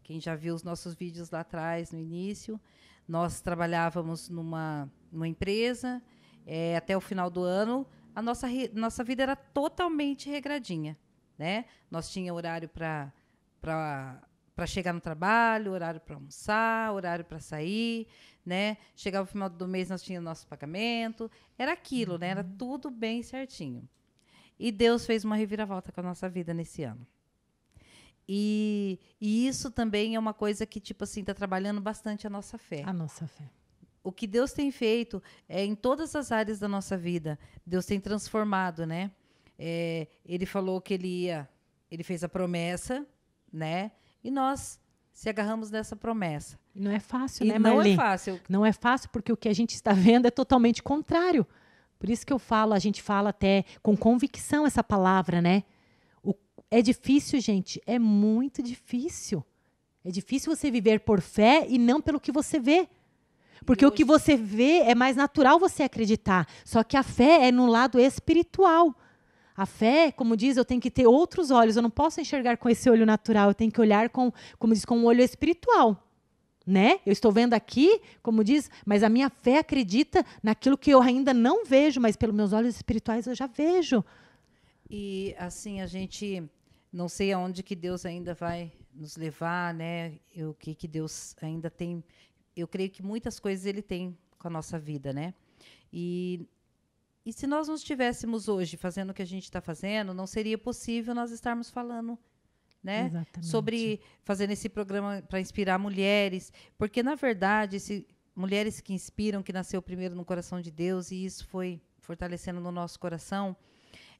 quem já viu os nossos vídeos lá atrás, no início, nós trabalhávamos numa, numa empresa, é, até o final do ano, a nossa, nossa vida era totalmente regradinha, né? Nós tinha horário para para chegar no trabalho, horário para almoçar, horário para sair, né? Chegava o final do mês, nós tínhamos nosso pagamento. Era aquilo, uhum. né? Era uhum. tudo bem certinho. E Deus fez uma reviravolta com a nossa vida nesse ano. E, e isso também é uma coisa que, tipo assim, está trabalhando bastante a nossa fé. A nossa fé. O que Deus tem feito é em todas as áreas da nossa vida. Deus tem transformado, né? É, ele falou que ele ia, ele fez a promessa, né? E nós se agarramos nessa promessa. Não é fácil, e né, Marlene? Não é fácil. Não é fácil porque o que a gente está vendo é totalmente contrário. Por isso que eu falo, a gente fala até com convicção essa palavra, né? O, é difícil, gente, é muito difícil. É difícil você viver por fé e não pelo que você vê. Porque Deus. o que você vê é mais natural você acreditar. Só que a fé é no lado espiritual. A fé, como diz, eu tenho que ter outros olhos. Eu não posso enxergar com esse olho natural. Eu tenho que olhar com, como diz, com um olho espiritual. Né? Eu estou vendo aqui, como diz, mas a minha fé acredita naquilo que eu ainda não vejo, mas pelos meus olhos espirituais eu já vejo. E assim a gente não sei aonde que Deus ainda vai nos levar, né? E o que que Deus ainda tem? Eu creio que muitas coisas ele tem com a nossa vida, né? E e se nós não estivéssemos hoje fazendo o que a gente está fazendo, não seria possível nós estarmos falando né? sobre fazendo esse programa para inspirar mulheres, porque na verdade esse, mulheres que inspiram, que nasceu primeiro no coração de Deus e isso foi fortalecendo no nosso coração,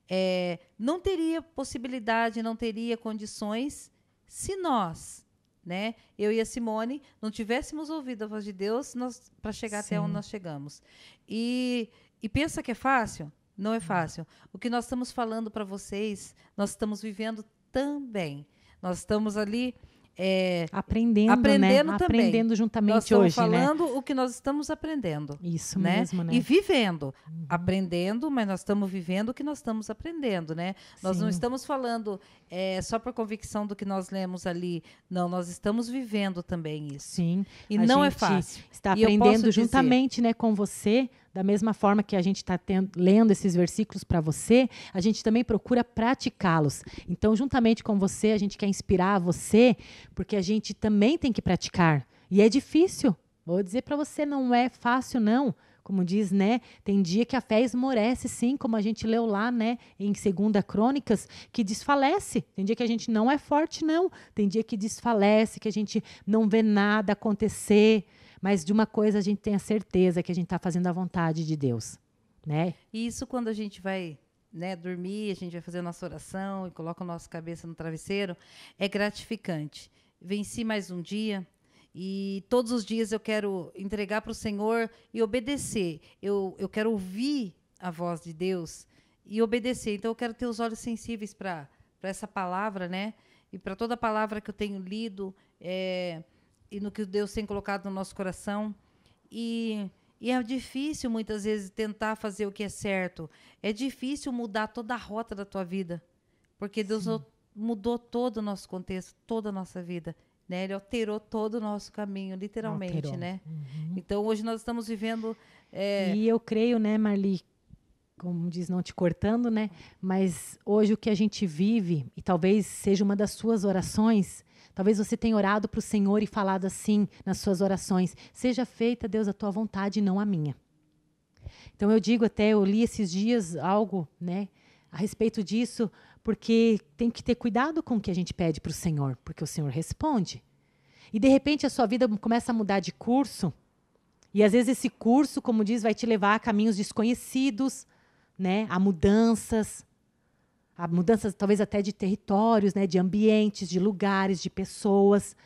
é, não teria possibilidade, não teria condições se nós, né, eu e a Simone, não tivéssemos ouvido a voz de Deus para chegar Sim. até onde nós chegamos. E e pensa que é fácil? Não é fácil. O que nós estamos falando para vocês, nós estamos vivendo também. Nós estamos ali é, aprendendo, né? aprendendo né? também. Aprendendo juntamente nós estamos né? falando o que nós estamos aprendendo. Isso né? mesmo, né? E vivendo, uhum. aprendendo, mas nós estamos vivendo o que nós estamos aprendendo, né? Sim. Nós não estamos falando é, só por convicção do que nós lemos ali, não, nós estamos vivendo também isso. Sim. E não é fácil. Está aprendendo juntamente, dizer, né, com você da mesma forma que a gente está lendo esses versículos para você, a gente também procura praticá-los. Então, juntamente com você, a gente quer inspirar você, porque a gente também tem que praticar. E é difícil. Vou dizer para você, não é fácil, não. Como diz, né? Tem dia que a fé esmorece, sim, como a gente leu lá, né? Em 2 Crônicas, que desfalece. Tem dia que a gente não é forte, não. Tem dia que desfalece, que a gente não vê nada acontecer. Mas de uma coisa a gente tem a certeza que a gente está fazendo a vontade de Deus, né? E isso quando a gente vai né, dormir, a gente vai fazer a nossa oração e coloca a nossa cabeça no travesseiro, é gratificante. Venci mais um dia e todos os dias eu quero entregar para o Senhor e obedecer. Eu, eu quero ouvir a voz de Deus e obedecer. Então eu quero ter os olhos sensíveis para essa palavra, né? E para toda palavra que eu tenho lido. É, e no que Deus tem colocado no nosso coração. E, e é difícil, muitas vezes, tentar fazer o que é certo. É difícil mudar toda a rota da tua vida, porque Deus Sim. mudou todo o nosso contexto, toda a nossa vida. Né? Ele alterou todo o nosso caminho, literalmente, né? Uhum. Então hoje nós estamos vivendo. É... E eu creio, né, Marli, como diz, não te cortando, né? Mas hoje o que a gente vive e talvez seja uma das suas orações Talvez você tenha orado para o Senhor e falado assim nas suas orações: Seja feita, Deus, a tua vontade e não a minha. Então eu digo até, eu li esses dias algo, né, a respeito disso, porque tem que ter cuidado com o que a gente pede para o Senhor, porque o Senhor responde. E de repente a sua vida começa a mudar de curso, e às vezes esse curso, como diz, vai te levar a caminhos desconhecidos, né, a mudanças, a mudanças talvez até de territórios, né, de ambientes, de lugares, de pessoas.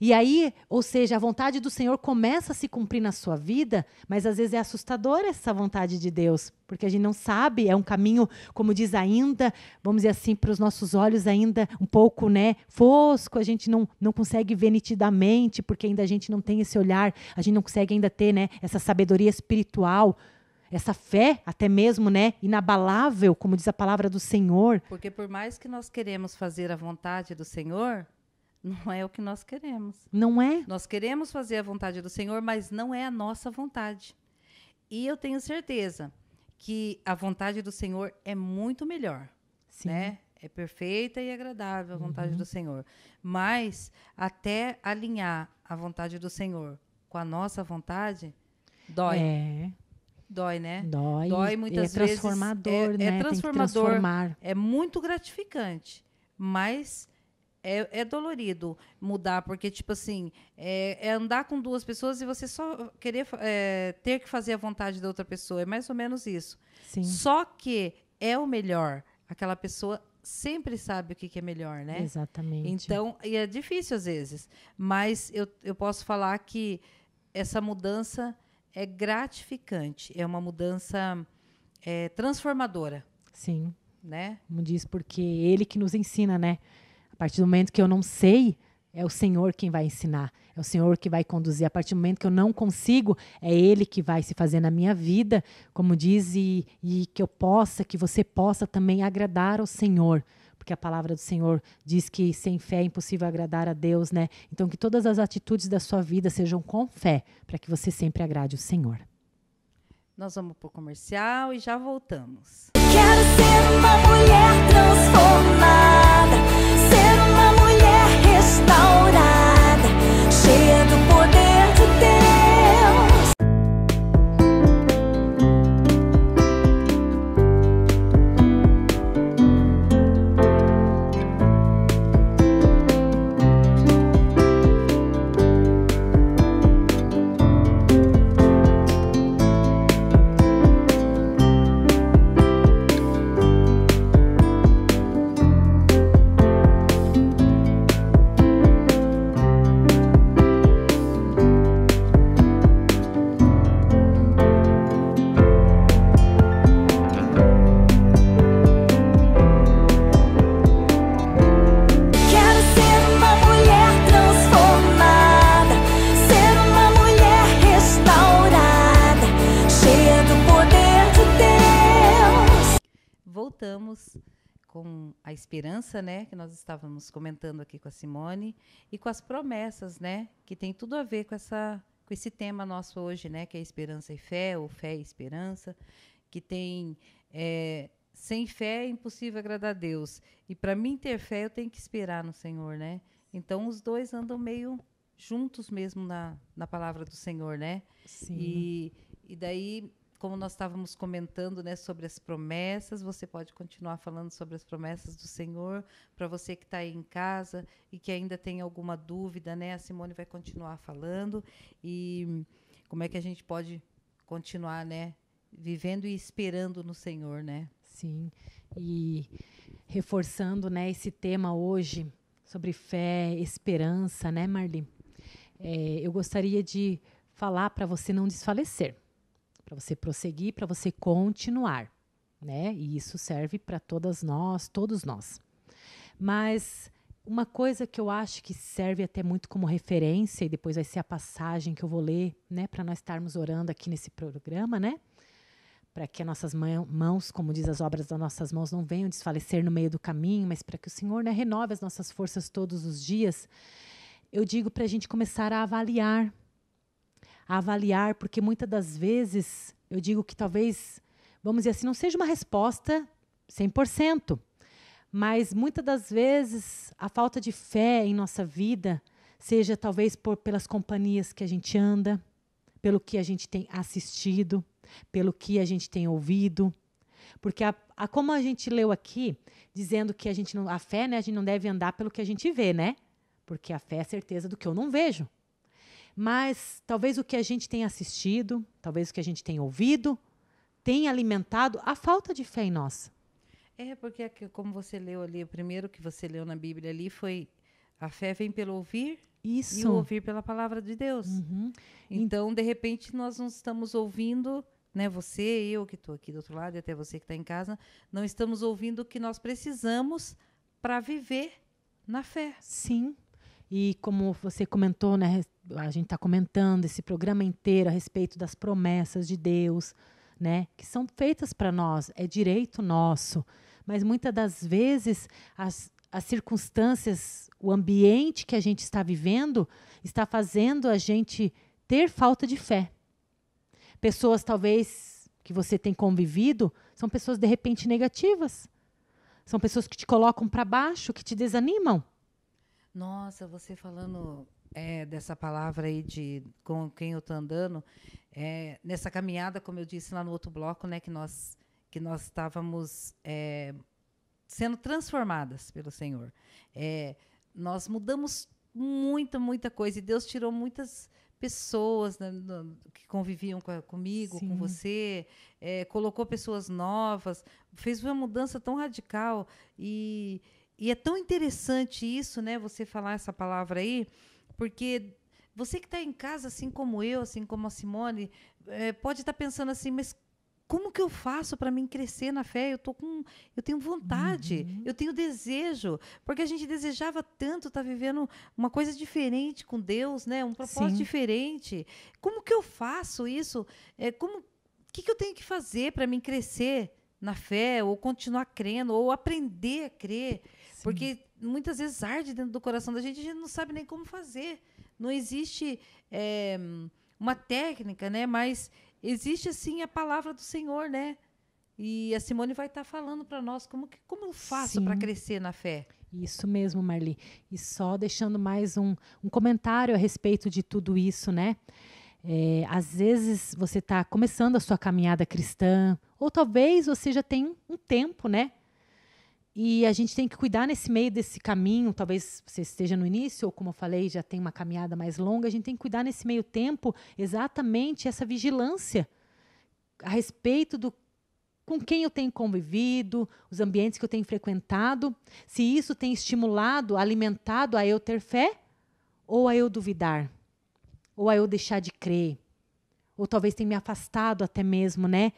E aí, ou seja, a vontade do Senhor começa a se cumprir na sua vida, mas às vezes é assustadora essa vontade de Deus, porque a gente não sabe, é um caminho, como diz ainda, vamos dizer assim, para os nossos olhos ainda um pouco, né, fosco, a gente não, não consegue ver nitidamente, porque ainda a gente não tem esse olhar, a gente não consegue ainda ter, né, essa sabedoria espiritual essa fé, até mesmo, né, inabalável, como diz a palavra do Senhor. Porque por mais que nós queremos fazer a vontade do Senhor, não é o que nós queremos. Não é? Nós queremos fazer a vontade do Senhor, mas não é a nossa vontade. E eu tenho certeza que a vontade do Senhor é muito melhor, Sim. né? É perfeita e agradável a vontade uhum. do Senhor. Mas até alinhar a vontade do Senhor com a nossa vontade, dói. É dói, né? Dói. Dói muitas é vezes. Transformador, é, é né? é transformador, É muito gratificante, mas é, é, dolorido mudar, porque, tipo assim, é, é, andar com duas pessoas e você só querer é, ter que fazer a vontade da outra pessoa. É mais ou menos isso. Sim. Só que é o melhor. Aquela pessoa sempre sabe o que, que é melhor, né? Exatamente. Então, e é difícil às vezes. Mas eu, eu posso falar que essa mudança é gratificante, é uma mudança é, transformadora. Sim. Né? Como diz, porque ele que nos ensina, né? A partir do momento que eu não sei, é o Senhor quem vai ensinar, é o Senhor que vai conduzir. A partir do momento que eu não consigo, é Ele que vai se fazer na minha vida, como diz, e, e que eu possa, que você possa também agradar ao Senhor porque a palavra do Senhor diz que sem fé é impossível agradar a Deus, né? Então que todas as atitudes da sua vida sejam com fé, para que você sempre agrade o Senhor. Nós vamos para o comercial e já voltamos. Quero ser uma mulher transformada. nós estávamos comentando aqui com a Simone e com as promessas, né, que tem tudo a ver com essa com esse tema nosso hoje, né, que é esperança e fé, ou fé e esperança, que tem é, sem fé é impossível agradar a Deus. E para mim ter fé, eu tenho que esperar no Senhor, né? Então os dois andam meio juntos mesmo na, na palavra do Senhor, né? Sim. E, e daí como nós estávamos comentando, né, sobre as promessas, você pode continuar falando sobre as promessas do Senhor para você que está aí em casa e que ainda tem alguma dúvida, né? A Simone vai continuar falando e como é que a gente pode continuar, né, vivendo e esperando no Senhor, né? Sim. E reforçando, né, esse tema hoje sobre fé, esperança, né, Marli? É, eu gostaria de falar para você não desfalecer para você prosseguir, para você continuar, né? E isso serve para todas nós, todos nós. Mas uma coisa que eu acho que serve até muito como referência e depois vai ser a passagem que eu vou ler, né, para nós estarmos orando aqui nesse programa, né? Para que as nossas mãos, como diz as obras das nossas mãos, não venham desfalecer no meio do caminho, mas para que o Senhor né, renove as nossas forças todos os dias. Eu digo para a gente começar a avaliar a avaliar, porque muitas das vezes eu digo que talvez, vamos dizer assim, não seja uma resposta 100%, mas muitas das vezes a falta de fé em nossa vida seja talvez por, pelas companhias que a gente anda, pelo que a gente tem assistido, pelo que a gente tem ouvido, porque a, a, como a gente leu aqui, dizendo que a gente não, a fé, né, a gente não deve andar pelo que a gente vê, né? Porque a fé é a certeza do que eu não vejo. Mas talvez o que a gente tenha assistido, talvez o que a gente tenha ouvido, tenha alimentado a falta de fé em nós. É, porque é como você leu ali, o primeiro que você leu na Bíblia ali foi a fé vem pelo ouvir Isso. e o ouvir pela palavra de Deus. Uhum. Então, de repente, nós não estamos ouvindo, né? Você, eu que estou aqui do outro lado, e até você que está em casa, não estamos ouvindo o que nós precisamos para viver na fé. Sim. E como você comentou, né, a gente está comentando esse programa inteiro a respeito das promessas de Deus, né, que são feitas para nós, é direito nosso, mas muitas das vezes as, as circunstâncias, o ambiente que a gente está vivendo está fazendo a gente ter falta de fé. Pessoas talvez que você tem convivido são pessoas de repente negativas. São pessoas que te colocam para baixo, que te desanimam. Nossa, você falando é, dessa palavra aí de com quem eu estou andando, é, nessa caminhada, como eu disse lá no outro bloco, né, que nós que nós estávamos é, sendo transformadas pelo Senhor. É, nós mudamos muita, muita coisa e Deus tirou muitas pessoas né, que conviviam com, comigo, Sim. com você, é, colocou pessoas novas, fez uma mudança tão radical e, e é tão interessante isso, né? Você falar essa palavra aí, porque você que está em casa, assim como eu, assim como a Simone, é, pode estar tá pensando assim, mas como que eu faço para mim crescer na fé? Eu tô com, eu tenho vontade, uhum. eu tenho desejo, porque a gente desejava tanto estar tá vivendo uma coisa diferente com Deus, né? Um propósito Sim. diferente. Como que eu faço isso? É, como, o que, que eu tenho que fazer para mim crescer na fé ou continuar crendo ou aprender a crer? Sim. Porque muitas vezes arde dentro do coração da gente, a gente não sabe nem como fazer. Não existe é, uma técnica, né? Mas existe assim a palavra do Senhor, né? E a Simone vai estar tá falando para nós como que, como eu faço para crescer na fé. Isso mesmo, Marli. E só deixando mais um, um comentário a respeito de tudo isso, né? É, às vezes você está começando a sua caminhada cristã, ou talvez você já tem um tempo, né? E a gente tem que cuidar nesse meio desse caminho, talvez você esteja no início, ou como eu falei, já tem uma caminhada mais longa, a gente tem que cuidar nesse meio tempo exatamente essa vigilância a respeito do com quem eu tenho convivido, os ambientes que eu tenho frequentado, se isso tem estimulado, alimentado a eu ter fé ou a eu duvidar, ou a eu deixar de crer, ou talvez tenha me afastado até mesmo, né?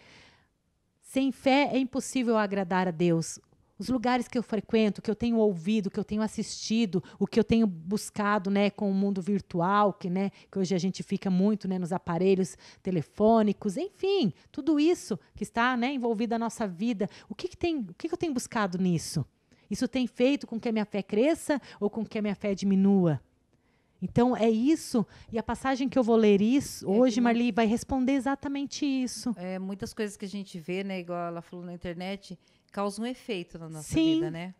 Sem fé é impossível agradar a Deus os lugares que eu frequento, que eu tenho ouvido, que eu tenho assistido, o que eu tenho buscado, né, com o mundo virtual, que, né, que hoje a gente fica muito, né, nos aparelhos telefônicos, enfim, tudo isso que está, né, envolvido na nossa vida. O que, que tem, o que, que eu tenho buscado nisso? Isso tem feito com que a minha fé cresça ou com que a minha fé diminua? Então é isso, e a passagem que eu vou ler isso, é hoje, que... Marli, vai responder exatamente isso. É, muitas coisas que a gente vê, né, igual ela falou na internet, causa um efeito na nossa Sim. vida, né?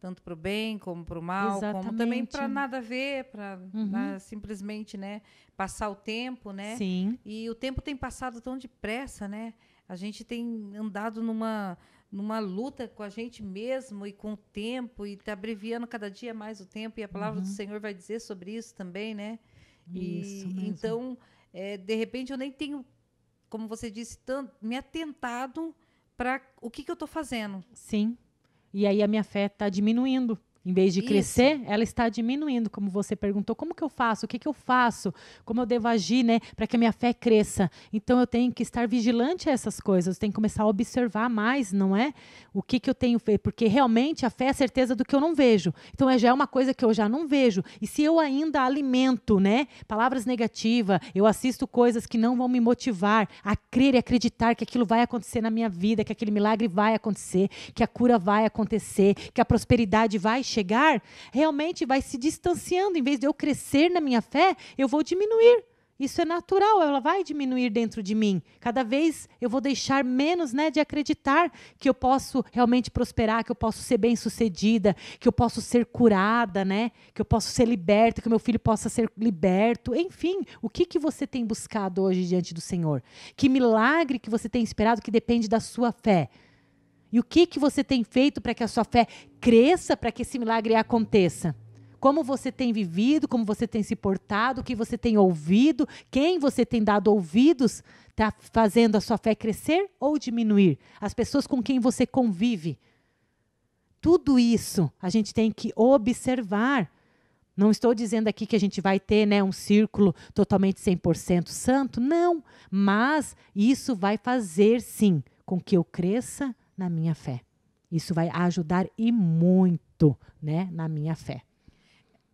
Tanto para o bem como para o mal, Exatamente. como também para nada a ver, para uhum. simplesmente, né, passar o tempo, né? Sim. E o tempo tem passado tão depressa, né? A gente tem andado numa numa luta com a gente mesmo e com o tempo e está abreviando cada dia mais o tempo e a palavra uhum. do Senhor vai dizer sobre isso também, né? Isso mesmo. Então, é, de repente eu nem tenho, como você disse, tanto, me atentado para o que, que eu estou fazendo. Sim. E aí a minha fé está diminuindo. Em vez de Isso. crescer, ela está diminuindo, como você perguntou. Como que eu faço? O que, que eu faço? Como eu devo agir, né, para que a minha fé cresça? Então eu tenho que estar vigilante a essas coisas, eu tenho que começar a observar mais, não é? O que que eu tenho feito? Porque realmente a fé é a certeza do que eu não vejo. Então é, já é uma coisa que eu já não vejo. E se eu ainda alimento, né, palavras negativas, eu assisto coisas que não vão me motivar a crer e acreditar que aquilo vai acontecer na minha vida, que aquele milagre vai acontecer, que a cura vai acontecer, que a prosperidade vai chegar chegar, realmente vai se distanciando. Em vez de eu crescer na minha fé, eu vou diminuir. Isso é natural, ela vai diminuir dentro de mim. Cada vez eu vou deixar menos né, de acreditar que eu posso realmente prosperar, que eu posso ser bem-sucedida, que eu posso ser curada, né? que eu posso ser liberta, que o meu filho possa ser liberto. Enfim, o que, que você tem buscado hoje diante do Senhor? Que milagre que você tem esperado que depende da sua fé? E o que, que você tem feito para que a sua fé cresça, para que esse milagre aconteça? Como você tem vivido, como você tem se portado, o que você tem ouvido, quem você tem dado ouvidos, está fazendo a sua fé crescer ou diminuir? As pessoas com quem você convive. Tudo isso a gente tem que observar. Não estou dizendo aqui que a gente vai ter né, um círculo totalmente 100% santo, não. Mas isso vai fazer, sim, com que eu cresça na minha fé. Isso vai ajudar e muito, né, na minha fé.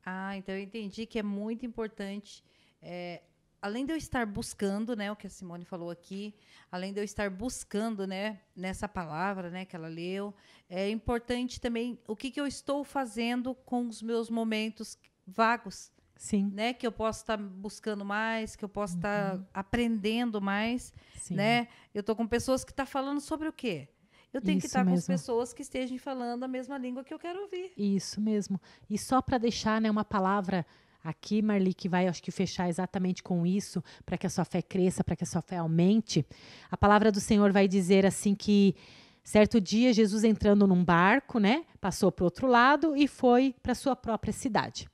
Ah, então eu entendi que é muito importante é, além de eu estar buscando, né, o que a Simone falou aqui, além de eu estar buscando, né, nessa palavra, né, que ela leu, é importante também o que, que eu estou fazendo com os meus momentos vagos. Sim. Né, que eu posso estar tá buscando mais, que eu posso estar uhum. tá aprendendo mais, Sim. né? Eu estou com pessoas que estão tá falando sobre o quê? eu tenho Isso que estar mesmo. com as pessoas que estejam falando a mesma língua que eu quero ouvir. Isso mesmo. E só para deixar né, uma palavra aqui, Marli, que vai, acho que fechar exatamente com isso, para que a sua fé cresça, para que a sua fé aumente. A palavra do Senhor vai dizer assim que certo dia Jesus entrando num barco, né, passou para o outro lado e foi para sua própria cidade.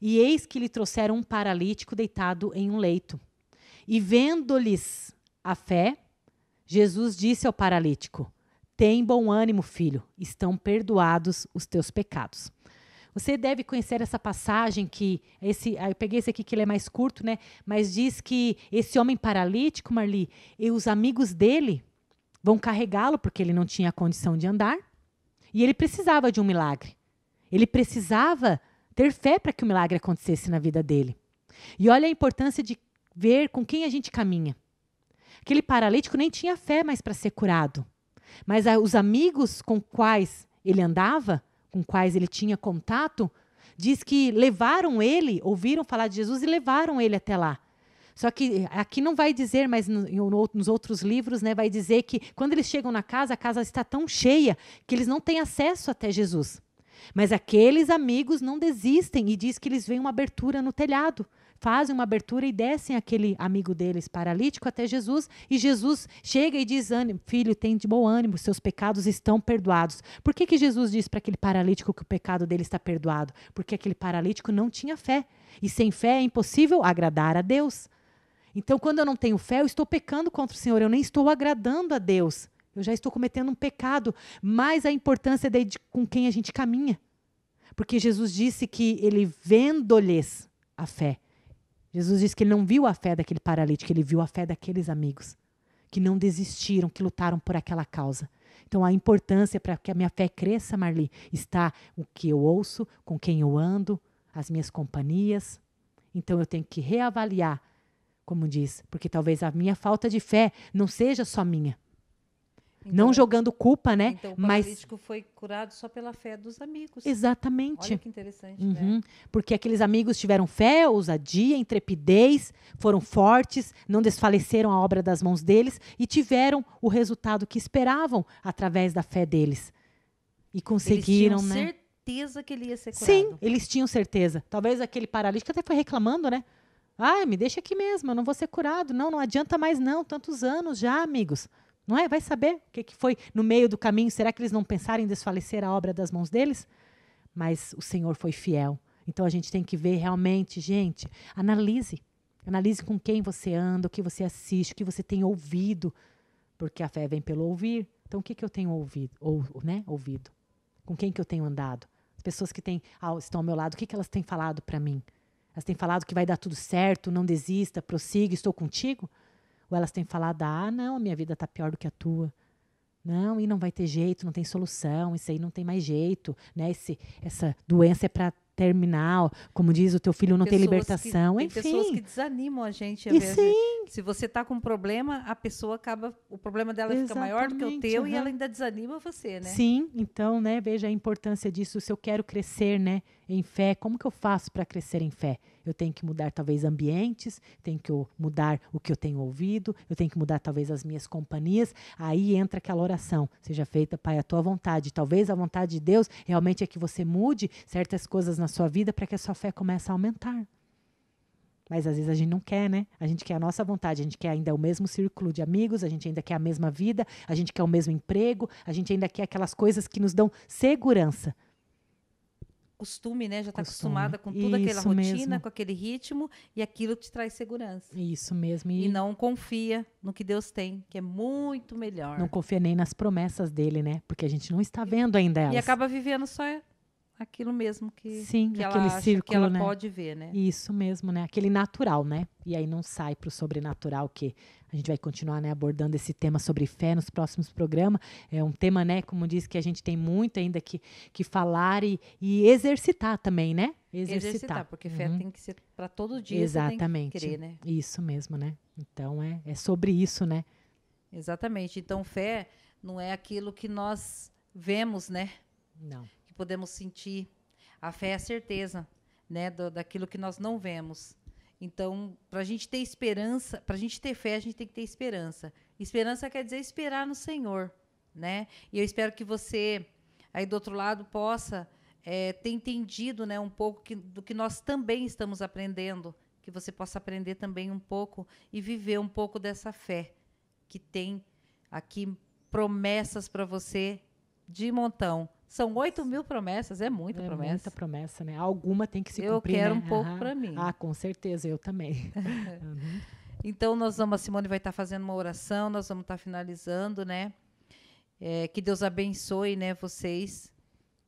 E eis que lhe trouxeram um paralítico deitado em um leito. E vendo-lhes a fé, Jesus disse ao paralítico: tem bom ânimo, filho, estão perdoados os teus pecados. Você deve conhecer essa passagem que esse, eu peguei esse aqui que ele é mais curto, né? Mas diz que esse homem paralítico, Marli, e os amigos dele vão carregá-lo porque ele não tinha condição de andar, e ele precisava de um milagre. Ele precisava ter fé para que o milagre acontecesse na vida dele. E olha a importância de ver com quem a gente caminha. Aquele paralítico nem tinha fé mais para ser curado. Mas os amigos com quais ele andava, com quais ele tinha contato, diz que levaram ele, ouviram falar de Jesus e levaram ele até lá. Só que eh, aqui não vai dizer, mas nos outros livros, né, vai dizer que quando eles chegam na casa, a casa está tão cheia que eles não têm acesso até Jesus. Mas aqueles amigos não desistem e diz que eles veem uma abertura no telhado fazem uma abertura e descem aquele amigo deles paralítico até Jesus. E Jesus chega e diz: Filho, tem de bom ânimo, seus pecados estão perdoados. Por que, que Jesus diz para aquele paralítico que o pecado dele está perdoado? Porque aquele paralítico não tinha fé. E sem fé é impossível agradar a Deus. Então, quando eu não tenho fé, eu estou pecando contra o Senhor, eu nem estou agradando a Deus. Eu já estou cometendo um pecado, mas a importância é de com quem a gente caminha. Porque Jesus disse que ele vendo-lhes a fé. Jesus disse que ele não viu a fé daquele paralítico, ele viu a fé daqueles amigos que não desistiram, que lutaram por aquela causa. Então, a importância para que a minha fé cresça, Marli, está o que eu ouço, com quem eu ando, as minhas companhias. Então, eu tenho que reavaliar, como diz, porque talvez a minha falta de fé não seja só minha, então, não jogando culpa, né? Então, o paralítico mas... foi curado só pela fé dos amigos. Exatamente. Olha que interessante, né? uhum. né? Porque aqueles amigos tiveram fé, ousadia, intrepidez, foram fortes, não desfaleceram a obra das mãos deles e tiveram o resultado que esperavam através da fé deles. E conseguiram, Eles tinham né? certeza que ele ia ser curado. Sim, eles tinham certeza. Talvez aquele paralítico até foi reclamando, né? Ah, me deixa aqui mesmo, eu não vou ser curado. Não, não adianta mais não, tantos anos já, amigos. Não é? Vai saber o que, que foi no meio do caminho. Será que eles não pensaram em desfalecer a obra das mãos deles? Mas o Senhor foi fiel. Então a gente tem que ver realmente, gente, analise. Analise com quem você anda, o que você assiste, o que você tem ouvido. Porque a fé vem pelo ouvir. Então o que, que eu tenho ouvido? Ou, né? ouvido? Com quem que eu tenho andado? As pessoas que têm, ah, estão ao meu lado, o que, que elas têm falado para mim? Elas têm falado que vai dar tudo certo, não desista, prossiga, estou contigo? Ou elas têm falado: ah, não, a minha vida está pior do que a tua. Não, e não vai ter jeito, não tem solução, isso aí não tem mais jeito, né? Esse, essa doença é para terminal, como diz o teu filho não tem libertação, que, enfim. Tem pessoas que desanimam a gente. e né? sim. se você está com um problema, a pessoa acaba, o problema dela Exatamente, fica maior do que o teu uhum. e ela ainda desanima você, né? Sim, então, né, veja a importância disso, se eu quero crescer, né, em fé, como que eu faço para crescer em fé? Eu tenho que mudar talvez ambientes, tenho que mudar o que eu tenho ouvido, eu tenho que mudar talvez as minhas companhias. Aí entra aquela oração, seja feita, Pai, a tua vontade. Talvez a vontade de Deus realmente é que você mude certas coisas na sua vida para que a sua fé comece a aumentar. Mas às vezes a gente não quer, né? A gente quer a nossa vontade, a gente quer ainda o mesmo círculo de amigos, a gente ainda quer a mesma vida, a gente quer o mesmo emprego, a gente ainda quer aquelas coisas que nos dão segurança costume, né? Já está acostumada com toda aquela rotina, mesmo. com aquele ritmo, e aquilo te traz segurança. Isso mesmo. E... e... não confia no que Deus tem, que é muito melhor. Não confia nem nas promessas dele, né? Porque a gente não está vendo ainda elas. E acaba vivendo só aquilo mesmo que, Sim, que aquele ela círculo, que ela né? pode ver, né? Isso mesmo, né? Aquele natural, né? E aí não sai para o sobrenatural, que a gente vai continuar né, abordando esse tema sobre fé nos próximos programas. É um tema, né, como diz, que a gente tem muito ainda que, que falar e, e exercitar também, né? Exercitar. exercitar porque fé uhum. tem que ser para todo dia. Exatamente. Crer, né? Isso mesmo, né? Então é, é sobre isso, né? Exatamente. Então fé não é aquilo que nós vemos, né? Não que podemos sentir. A fé é a certeza né, do, daquilo que nós não vemos. Então, para a gente ter esperança, para a gente ter fé, a gente tem que ter esperança. Esperança quer dizer esperar no Senhor. Né? E eu espero que você, aí do outro lado, possa é, ter entendido né, um pouco que, do que nós também estamos aprendendo, que você possa aprender também um pouco e viver um pouco dessa fé que tem aqui promessas para você de montão são 8 mil promessas, é muita é promessa. É muita promessa, né? Alguma tem que se eu cumprir. Eu quero né? um pouco ah, para mim. Ah, com certeza, eu também. Uhum. Então, nós vamos, a Simone vai estar fazendo uma oração, nós vamos estar finalizando, né? É, que Deus abençoe, né, vocês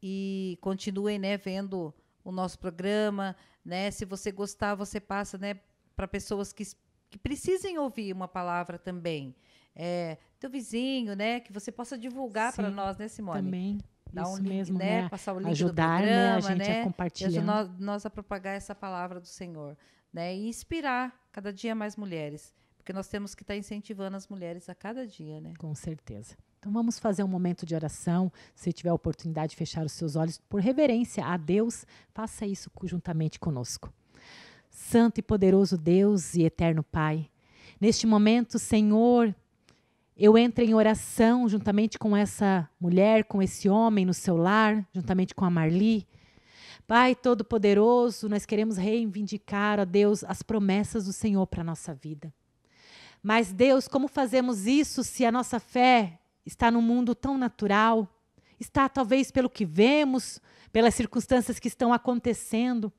e continuem, né, vendo o nosso programa, né? Se você gostar, você passa, né, para pessoas que, que precisem ouvir uma palavra também. É, teu vizinho, né? Que você possa divulgar para nós, né, Simone? Também dar Isso um link, mesmo, né? né? Passar o link Ajudar, do programa, né? A gente né? a compartilhar. nós a propagar essa palavra do Senhor, né? E inspirar cada dia mais mulheres, porque nós temos que estar tá incentivando as mulheres a cada dia, né? Com certeza. Então vamos fazer um momento de oração. Se tiver a oportunidade de fechar os seus olhos por reverência a Deus, faça isso juntamente conosco. Santo e poderoso Deus e eterno Pai, neste momento, Senhor, eu entro em oração juntamente com essa mulher, com esse homem no seu lar, juntamente com a Marli. Pai Todo-Poderoso, nós queremos reivindicar, ó Deus, as promessas do Senhor para a nossa vida. Mas, Deus, como fazemos isso se a nossa fé está num mundo tão natural? Está talvez pelo que vemos, pelas circunstâncias que estão acontecendo.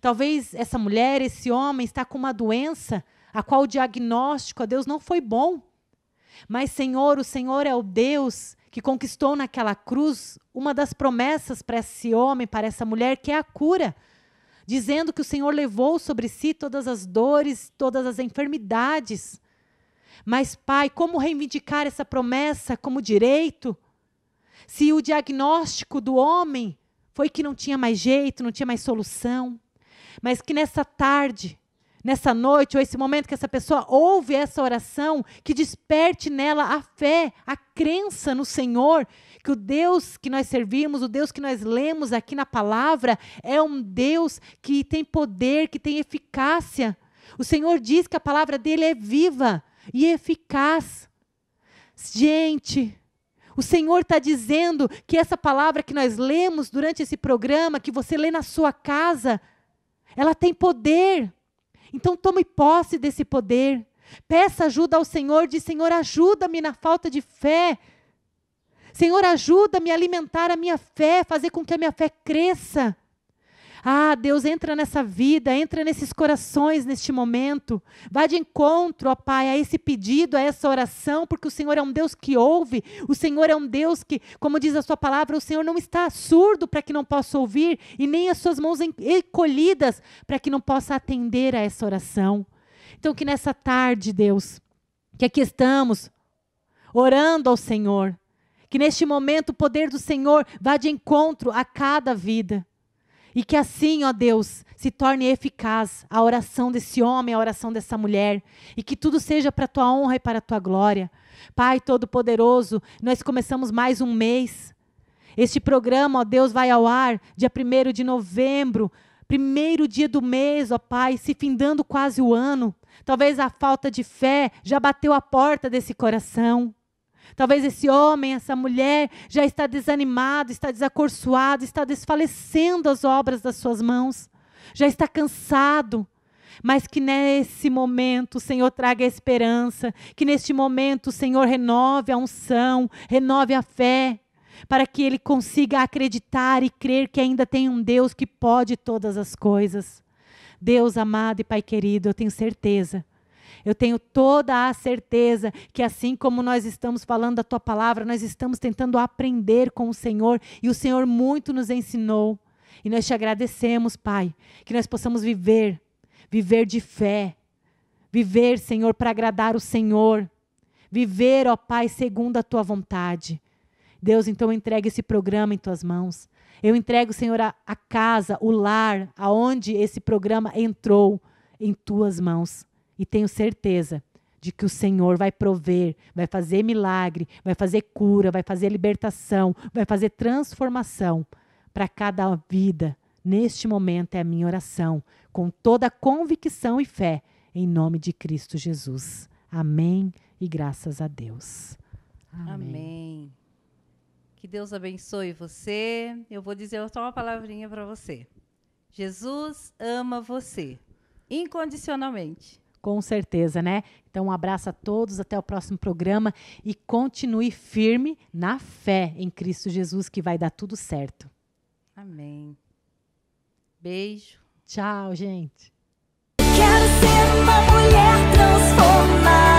Talvez essa mulher, esse homem está com uma doença a qual o diagnóstico, ó Deus, não foi bom mas, Senhor, o Senhor é o Deus que conquistou naquela cruz uma das promessas para esse homem, para essa mulher, que é a cura, dizendo que o Senhor levou sobre si todas as dores, todas as enfermidades. Mas, Pai, como reivindicar essa promessa como direito? Se o diagnóstico do homem foi que não tinha mais jeito, não tinha mais solução, mas que nessa tarde nessa noite ou esse momento que essa pessoa ouve essa oração, que desperte nela a fé, a crença no Senhor, que o Deus que nós servimos, o Deus que nós lemos aqui na palavra, é um Deus que tem poder, que tem eficácia. O Senhor diz que a palavra dele é viva e eficaz. Gente, o Senhor está dizendo que essa palavra que nós lemos durante esse programa, que você lê na sua casa, ela tem poder. Então tome posse desse poder. Peça ajuda ao Senhor, diz: Senhor, ajuda-me na falta de fé. Senhor, ajuda-me a alimentar a minha fé, fazer com que a minha fé cresça. Ah, Deus, entra nessa vida, entra nesses corações neste momento. Vá de encontro, ó Pai, a esse pedido, a essa oração, porque o Senhor é um Deus que ouve, o Senhor é um Deus que, como diz a Sua palavra, o Senhor não está surdo para que não possa ouvir, e nem as Suas mãos encolhidas para que não possa atender a essa oração. Então, que nessa tarde, Deus, que aqui estamos orando ao Senhor, que neste momento o poder do Senhor vá de encontro a cada vida. E que assim, ó Deus, se torne eficaz a oração desse homem, a oração dessa mulher. E que tudo seja para a tua honra e para a tua glória. Pai Todo-Poderoso, nós começamos mais um mês. Este programa, ó Deus, vai ao ar dia 1 de novembro, primeiro dia do mês, ó Pai, se findando quase o ano. Talvez a falta de fé já bateu a porta desse coração. Talvez esse homem, essa mulher já está desanimado, está desacorçoado, está desfalecendo as obras das suas mãos, já está cansado. Mas que nesse momento o Senhor traga esperança, que neste momento o Senhor renove a unção, renove a fé, para que ele consiga acreditar e crer que ainda tem um Deus que pode todas as coisas. Deus amado e Pai querido, eu tenho certeza eu tenho toda a certeza que, assim como nós estamos falando a tua palavra, nós estamos tentando aprender com o Senhor e o Senhor muito nos ensinou. E nós te agradecemos, Pai, que nós possamos viver, viver de fé, viver, Senhor, para agradar o Senhor, viver, ó Pai, segundo a tua vontade. Deus, então entrega esse programa em tuas mãos. Eu entrego, Senhor, a, a casa, o lar, aonde esse programa entrou em tuas mãos. E tenho certeza de que o Senhor vai prover, vai fazer milagre, vai fazer cura, vai fazer libertação, vai fazer transformação para cada vida. Neste momento é a minha oração, com toda convicção e fé, em nome de Cristo Jesus. Amém e graças a Deus. Amém. Amém. Que Deus abençoe você. Eu vou dizer só uma palavrinha para você. Jesus ama você incondicionalmente. Com certeza, né? Então, um abraço a todos, até o próximo programa e continue firme na fé em Cristo Jesus, que vai dar tudo certo. Amém. Beijo. Tchau, gente. Quero ser uma mulher transformada.